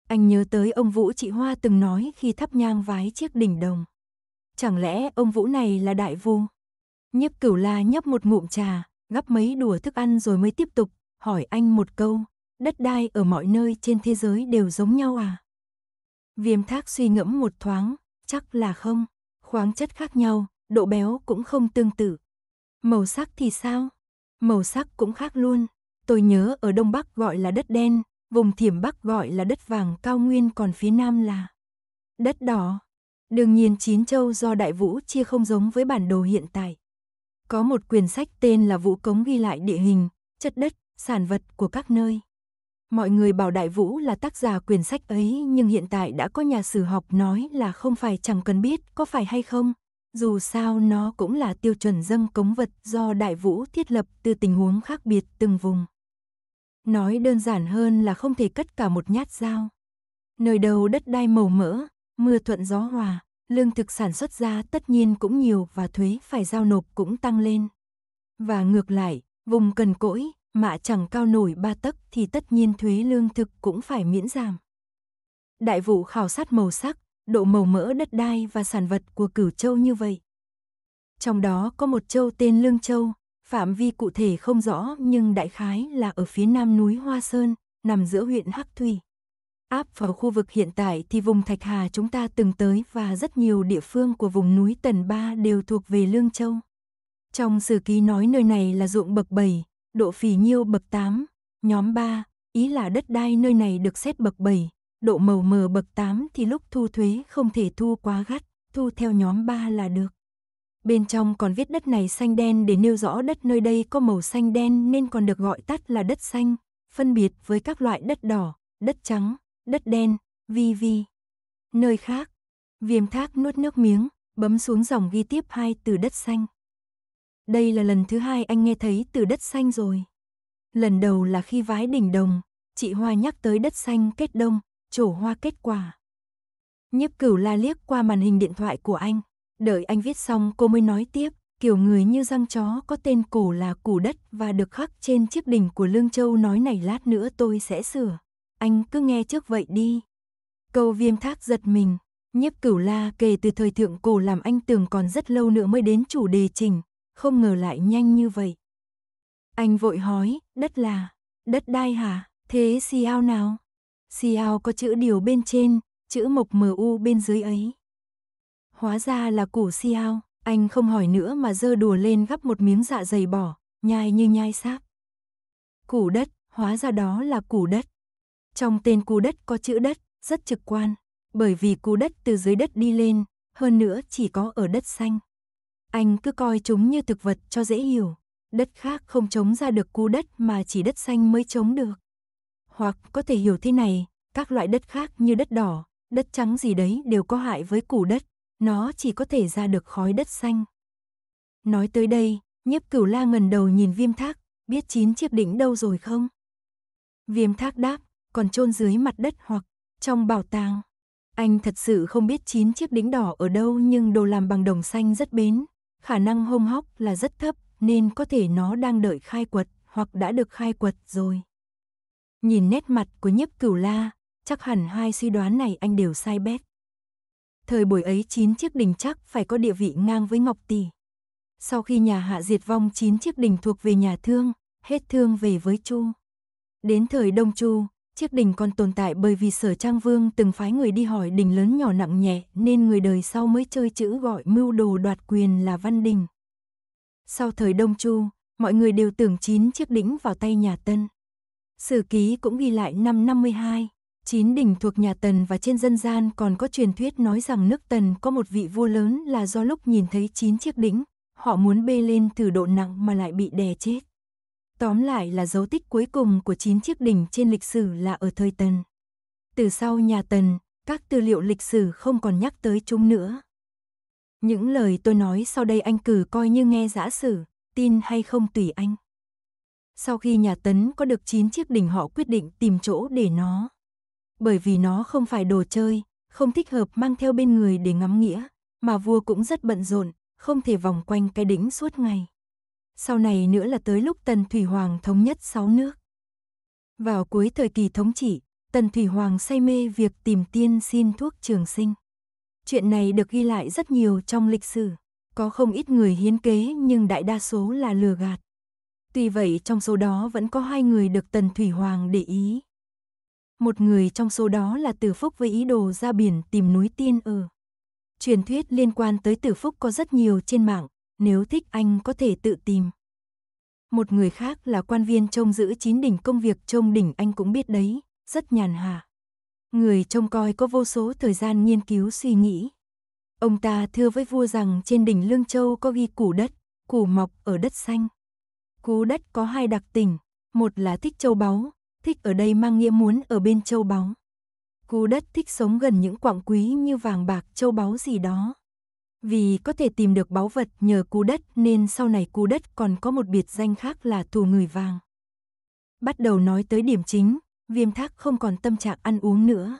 Anh nhớ tới ông Vũ chị Hoa từng nói khi thắp nhang vái chiếc đỉnh đồng. Chẳng lẽ ông Vũ này là đại vu? Nhiếp cửu la nhấp một ngụm trà, gắp mấy đùa thức ăn rồi mới tiếp tục, hỏi anh một câu, đất đai ở mọi nơi trên thế giới đều giống nhau à? Viêm thác suy ngẫm một thoáng, chắc là không, khoáng chất khác nhau, độ béo cũng không tương tự. Màu sắc thì sao? Màu sắc cũng khác luôn, tôi nhớ ở Đông Bắc gọi là đất đen, Vùng thiểm Bắc gọi là đất vàng cao nguyên còn phía Nam là đất đỏ. Đương nhiên chín châu do Đại Vũ chia không giống với bản đồ hiện tại. Có một quyển sách tên là Vũ Cống ghi lại địa hình, chất đất, sản vật của các nơi. Mọi người bảo Đại Vũ là tác giả quyển sách ấy nhưng hiện tại đã có nhà sử học nói là không phải chẳng cần biết có phải hay không. Dù sao nó cũng là tiêu chuẩn dâng cống vật do Đại Vũ thiết lập từ tình huống khác biệt từng vùng. Nói đơn giản hơn là không thể cất cả một nhát dao. Nơi đầu đất đai màu mỡ, mưa thuận gió hòa, lương thực sản xuất ra tất nhiên cũng nhiều và thuế phải giao nộp cũng tăng lên. Và ngược lại, vùng cần cỗi, mạ chẳng cao nổi ba tấc thì tất nhiên thuế lương thực cũng phải miễn giảm. Đại vụ khảo sát màu sắc, độ màu mỡ đất đai và sản vật của cửu châu như vậy. Trong đó có một châu tên Lương Châu, Phạm vi cụ thể không rõ nhưng đại khái là ở phía nam núi Hoa Sơn, nằm giữa huyện Hắc Thủy. Áp vào khu vực hiện tại thì vùng Thạch Hà chúng ta từng tới và rất nhiều địa phương của vùng núi Tần Ba đều thuộc về Lương Châu. Trong sử ký nói nơi này là ruộng bậc 7, độ phì nhiêu bậc 8, nhóm 3, ý là đất đai nơi này được xét bậc 7, độ màu mờ bậc 8 thì lúc thu thuế không thể thu quá gắt, thu theo nhóm 3 là được. Bên trong còn viết đất này xanh đen để nêu rõ đất nơi đây có màu xanh đen nên còn được gọi tắt là đất xanh, phân biệt với các loại đất đỏ, đất trắng, đất đen, vi vi. Nơi khác, viêm thác nuốt nước miếng, bấm xuống dòng ghi tiếp hai từ đất xanh. Đây là lần thứ hai anh nghe thấy từ đất xanh rồi. Lần đầu là khi vái đỉnh đồng, chị Hoa nhắc tới đất xanh kết đông, trổ hoa kết quả. Nhiếp cửu la liếc qua màn hình điện thoại của anh. Đợi anh viết xong cô mới nói tiếp, kiểu người như răng chó có tên củ là củ đất và được khắc trên chiếc đỉnh của Lương Châu nói này lát nữa tôi sẽ sửa. Anh cứ nghe trước vậy đi. Câu viêm thác giật mình, nhiếp cửu la kể từ thời thượng cổ làm anh tưởng còn rất lâu nữa mới đến chủ đề trình, không ngờ lại nhanh như vậy. Anh vội hỏi, đất là, đất đai hả, thế si ao nào? Si ao có chữ điều bên trên, chữ mộc mu bên dưới ấy. Hóa ra là củ siao, anh không hỏi nữa mà dơ đùa lên gắp một miếng dạ dày bỏ, nhai như nhai sáp. Củ đất, hóa ra đó là củ đất. Trong tên củ đất có chữ đất, rất trực quan, bởi vì củ đất từ dưới đất đi lên, hơn nữa chỉ có ở đất xanh. Anh cứ coi chúng như thực vật cho dễ hiểu, đất khác không chống ra được củ đất mà chỉ đất xanh mới chống được. Hoặc có thể hiểu thế này, các loại đất khác như đất đỏ, đất trắng gì đấy đều có hại với củ đất, nó chỉ có thể ra được khói đất xanh. Nói tới đây, nhiếp cửu la ngần đầu nhìn viêm thác, biết chín chiếc đỉnh đâu rồi không? Viêm thác đáp, còn chôn dưới mặt đất hoặc trong bảo tàng. Anh thật sự không biết chín chiếc đính đỏ ở đâu nhưng đồ làm bằng đồng xanh rất bến. Khả năng hông hóc là rất thấp nên có thể nó đang đợi khai quật hoặc đã được khai quật rồi. Nhìn nét mặt của nhiếp cửu la, chắc hẳn hai suy đoán này anh đều sai bét thời buổi ấy chín chiếc đình chắc phải có địa vị ngang với Ngọc Tỷ. Sau khi nhà Hạ diệt vong chín chiếc đình thuộc về nhà Thương, hết Thương về với Chu. Đến thời Đông Chu, chiếc đình còn tồn tại bởi vì Sở Trang Vương từng phái người đi hỏi đình lớn nhỏ nặng nhẹ nên người đời sau mới chơi chữ gọi mưu đồ đoạt quyền là Văn Đình. Sau thời Đông Chu, mọi người đều tưởng chín chiếc đỉnh vào tay nhà Tân. Sử ký cũng ghi lại năm 52. Chín đỉnh thuộc nhà Tần và trên dân gian còn có truyền thuyết nói rằng nước Tần có một vị vua lớn là do lúc nhìn thấy chín chiếc đỉnh, họ muốn bê lên thử độ nặng mà lại bị đè chết. Tóm lại là dấu tích cuối cùng của chín chiếc đỉnh trên lịch sử là ở thời Tần. Từ sau nhà Tần, các tư liệu lịch sử không còn nhắc tới chúng nữa. Những lời tôi nói sau đây anh cử coi như nghe giả sử, tin hay không tùy anh. Sau khi nhà Tấn có được chín chiếc đỉnh họ quyết định tìm chỗ để nó bởi vì nó không phải đồ chơi, không thích hợp mang theo bên người để ngắm nghĩa, mà vua cũng rất bận rộn, không thể vòng quanh cái đỉnh suốt ngày. Sau này nữa là tới lúc Tần Thủy Hoàng thống nhất sáu nước. Vào cuối thời kỳ thống trị, Tần Thủy Hoàng say mê việc tìm tiên xin thuốc trường sinh. Chuyện này được ghi lại rất nhiều trong lịch sử, có không ít người hiến kế nhưng đại đa số là lừa gạt. Tuy vậy trong số đó vẫn có hai người được Tần Thủy Hoàng để ý, một người trong số đó là Tử Phúc với ý đồ ra biển tìm núi tiên ở. Truyền thuyết liên quan tới Tử Phúc có rất nhiều trên mạng, nếu thích anh có thể tự tìm. Một người khác là quan viên trông giữ chín đỉnh công việc trông đỉnh anh cũng biết đấy, rất nhàn hạ. Người trông coi có vô số thời gian nghiên cứu suy nghĩ. Ông ta thưa với vua rằng trên đỉnh Lương Châu có ghi củ đất, củ mọc ở đất xanh. Cú đất có hai đặc tính, một là thích châu báu, thích ở đây mang nghĩa muốn ở bên châu báu. Cú đất thích sống gần những quặng quý như vàng bạc châu báu gì đó. Vì có thể tìm được báu vật nhờ cú đất nên sau này cú đất còn có một biệt danh khác là thù người vàng. Bắt đầu nói tới điểm chính, viêm thác không còn tâm trạng ăn uống nữa.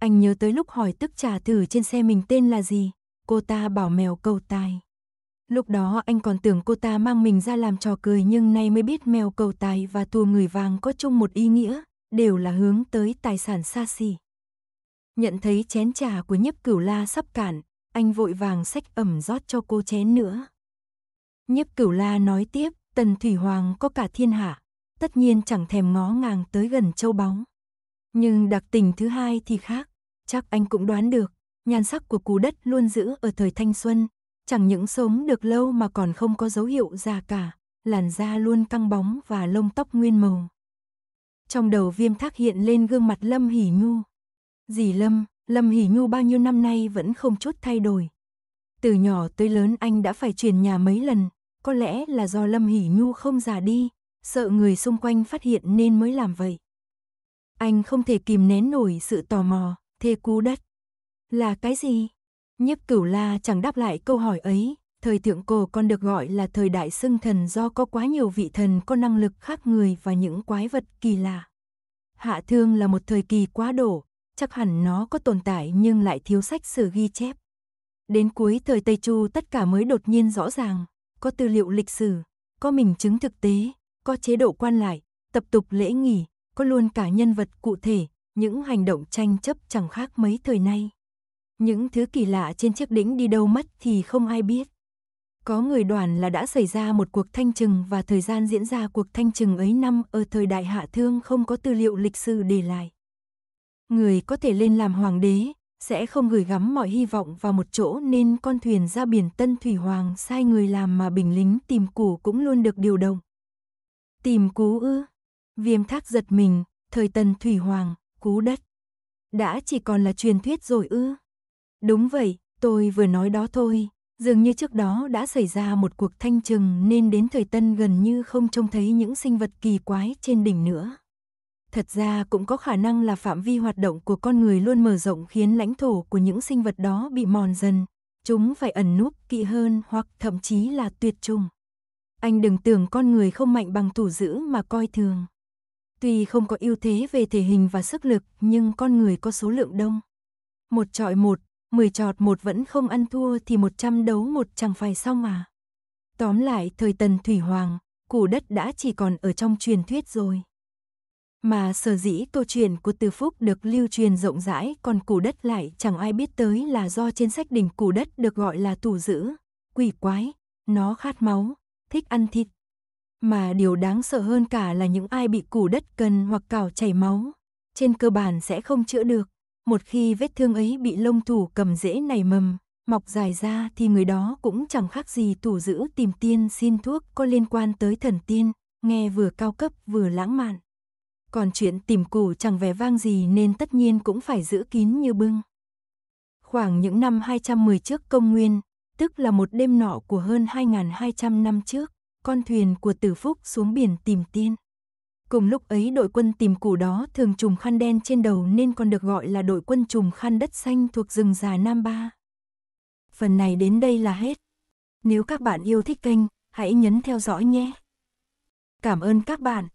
Anh nhớ tới lúc hỏi tức trà thử trên xe mình tên là gì, cô ta bảo mèo câu tai. Lúc đó anh còn tưởng cô ta mang mình ra làm trò cười nhưng nay mới biết mèo cầu tài và tua người vàng có chung một ý nghĩa, đều là hướng tới tài sản xa xỉ. Nhận thấy chén trà của nhiếp cửu la sắp cạn, anh vội vàng xách ẩm rót cho cô chén nữa. Nhiếp cửu la nói tiếp, tần thủy hoàng có cả thiên hạ, tất nhiên chẳng thèm ngó ngàng tới gần châu bóng. Nhưng đặc tình thứ hai thì khác, chắc anh cũng đoán được, nhan sắc của cú đất luôn giữ ở thời thanh xuân, Chẳng những sống được lâu mà còn không có dấu hiệu già cả, làn da luôn căng bóng và lông tóc nguyên màu. Trong đầu viêm thác hiện lên gương mặt Lâm Hỷ Nhu. Dì Lâm, Lâm Hỷ Nhu bao nhiêu năm nay vẫn không chút thay đổi. Từ nhỏ tới lớn anh đã phải chuyển nhà mấy lần, có lẽ là do Lâm Hỷ Nhu không già đi, sợ người xung quanh phát hiện nên mới làm vậy. Anh không thể kìm nén nổi sự tò mò, thê cú đất. Là cái gì? Nhiếp cửu la chẳng đáp lại câu hỏi ấy, thời thượng cổ còn được gọi là thời đại xưng thần do có quá nhiều vị thần có năng lực khác người và những quái vật kỳ lạ. Hạ thương là một thời kỳ quá đổ, chắc hẳn nó có tồn tại nhưng lại thiếu sách sử ghi chép. Đến cuối thời Tây Chu tất cả mới đột nhiên rõ ràng, có tư liệu lịch sử, có mình chứng thực tế, có chế độ quan lại, tập tục lễ nghỉ, có luôn cả nhân vật cụ thể, những hành động tranh chấp chẳng khác mấy thời nay. Những thứ kỳ lạ trên chiếc đỉnh đi đâu mất thì không ai biết. Có người đoàn là đã xảy ra một cuộc thanh trừng và thời gian diễn ra cuộc thanh trừng ấy năm ở thời đại hạ thương không có tư liệu lịch sử để lại. Người có thể lên làm hoàng đế, sẽ không gửi gắm mọi hy vọng vào một chỗ nên con thuyền ra biển Tân Thủy Hoàng sai người làm mà bình lính tìm củ cũng luôn được điều động. Tìm cú ư? Viêm thác giật mình, thời Tân Thủy Hoàng, cú đất. Đã chỉ còn là truyền thuyết rồi ư? Đúng vậy, tôi vừa nói đó thôi. Dường như trước đó đã xảy ra một cuộc thanh trừng nên đến thời tân gần như không trông thấy những sinh vật kỳ quái trên đỉnh nữa. Thật ra cũng có khả năng là phạm vi hoạt động của con người luôn mở rộng khiến lãnh thổ của những sinh vật đó bị mòn dần. Chúng phải ẩn núp kỹ hơn hoặc thậm chí là tuyệt chủng. Anh đừng tưởng con người không mạnh bằng thủ dữ mà coi thường. Tuy không có ưu thế về thể hình và sức lực nhưng con người có số lượng đông. Một trọi một 10 trọt một vẫn không ăn thua thì 100 đấu một chẳng phải sao mà. Tóm lại thời tần Thủy Hoàng, củ đất đã chỉ còn ở trong truyền thuyết rồi. Mà sở dĩ câu chuyện của Từ Phúc được lưu truyền rộng rãi còn củ đất lại chẳng ai biết tới là do trên sách đỉnh củ đất được gọi là tù dữ, quỷ quái, nó khát máu, thích ăn thịt. Mà điều đáng sợ hơn cả là những ai bị củ đất cần hoặc cào chảy máu, trên cơ bản sẽ không chữa được một khi vết thương ấy bị lông thủ cầm dễ nảy mầm, mọc dài ra thì người đó cũng chẳng khác gì thủ giữ tìm tiên xin thuốc có liên quan tới thần tiên, nghe vừa cao cấp vừa lãng mạn. Còn chuyện tìm củ chẳng vẻ vang gì nên tất nhiên cũng phải giữ kín như bưng. Khoảng những năm 210 trước công nguyên, tức là một đêm nọ của hơn 2.200 năm trước, con thuyền của Tử Phúc xuống biển tìm tiên. Cùng lúc ấy đội quân tìm củ đó thường trùm khăn đen trên đầu nên còn được gọi là đội quân trùm khăn đất xanh thuộc rừng già Nam Ba. Phần này đến đây là hết. Nếu các bạn yêu thích kênh, hãy nhấn theo dõi nhé. Cảm ơn các bạn.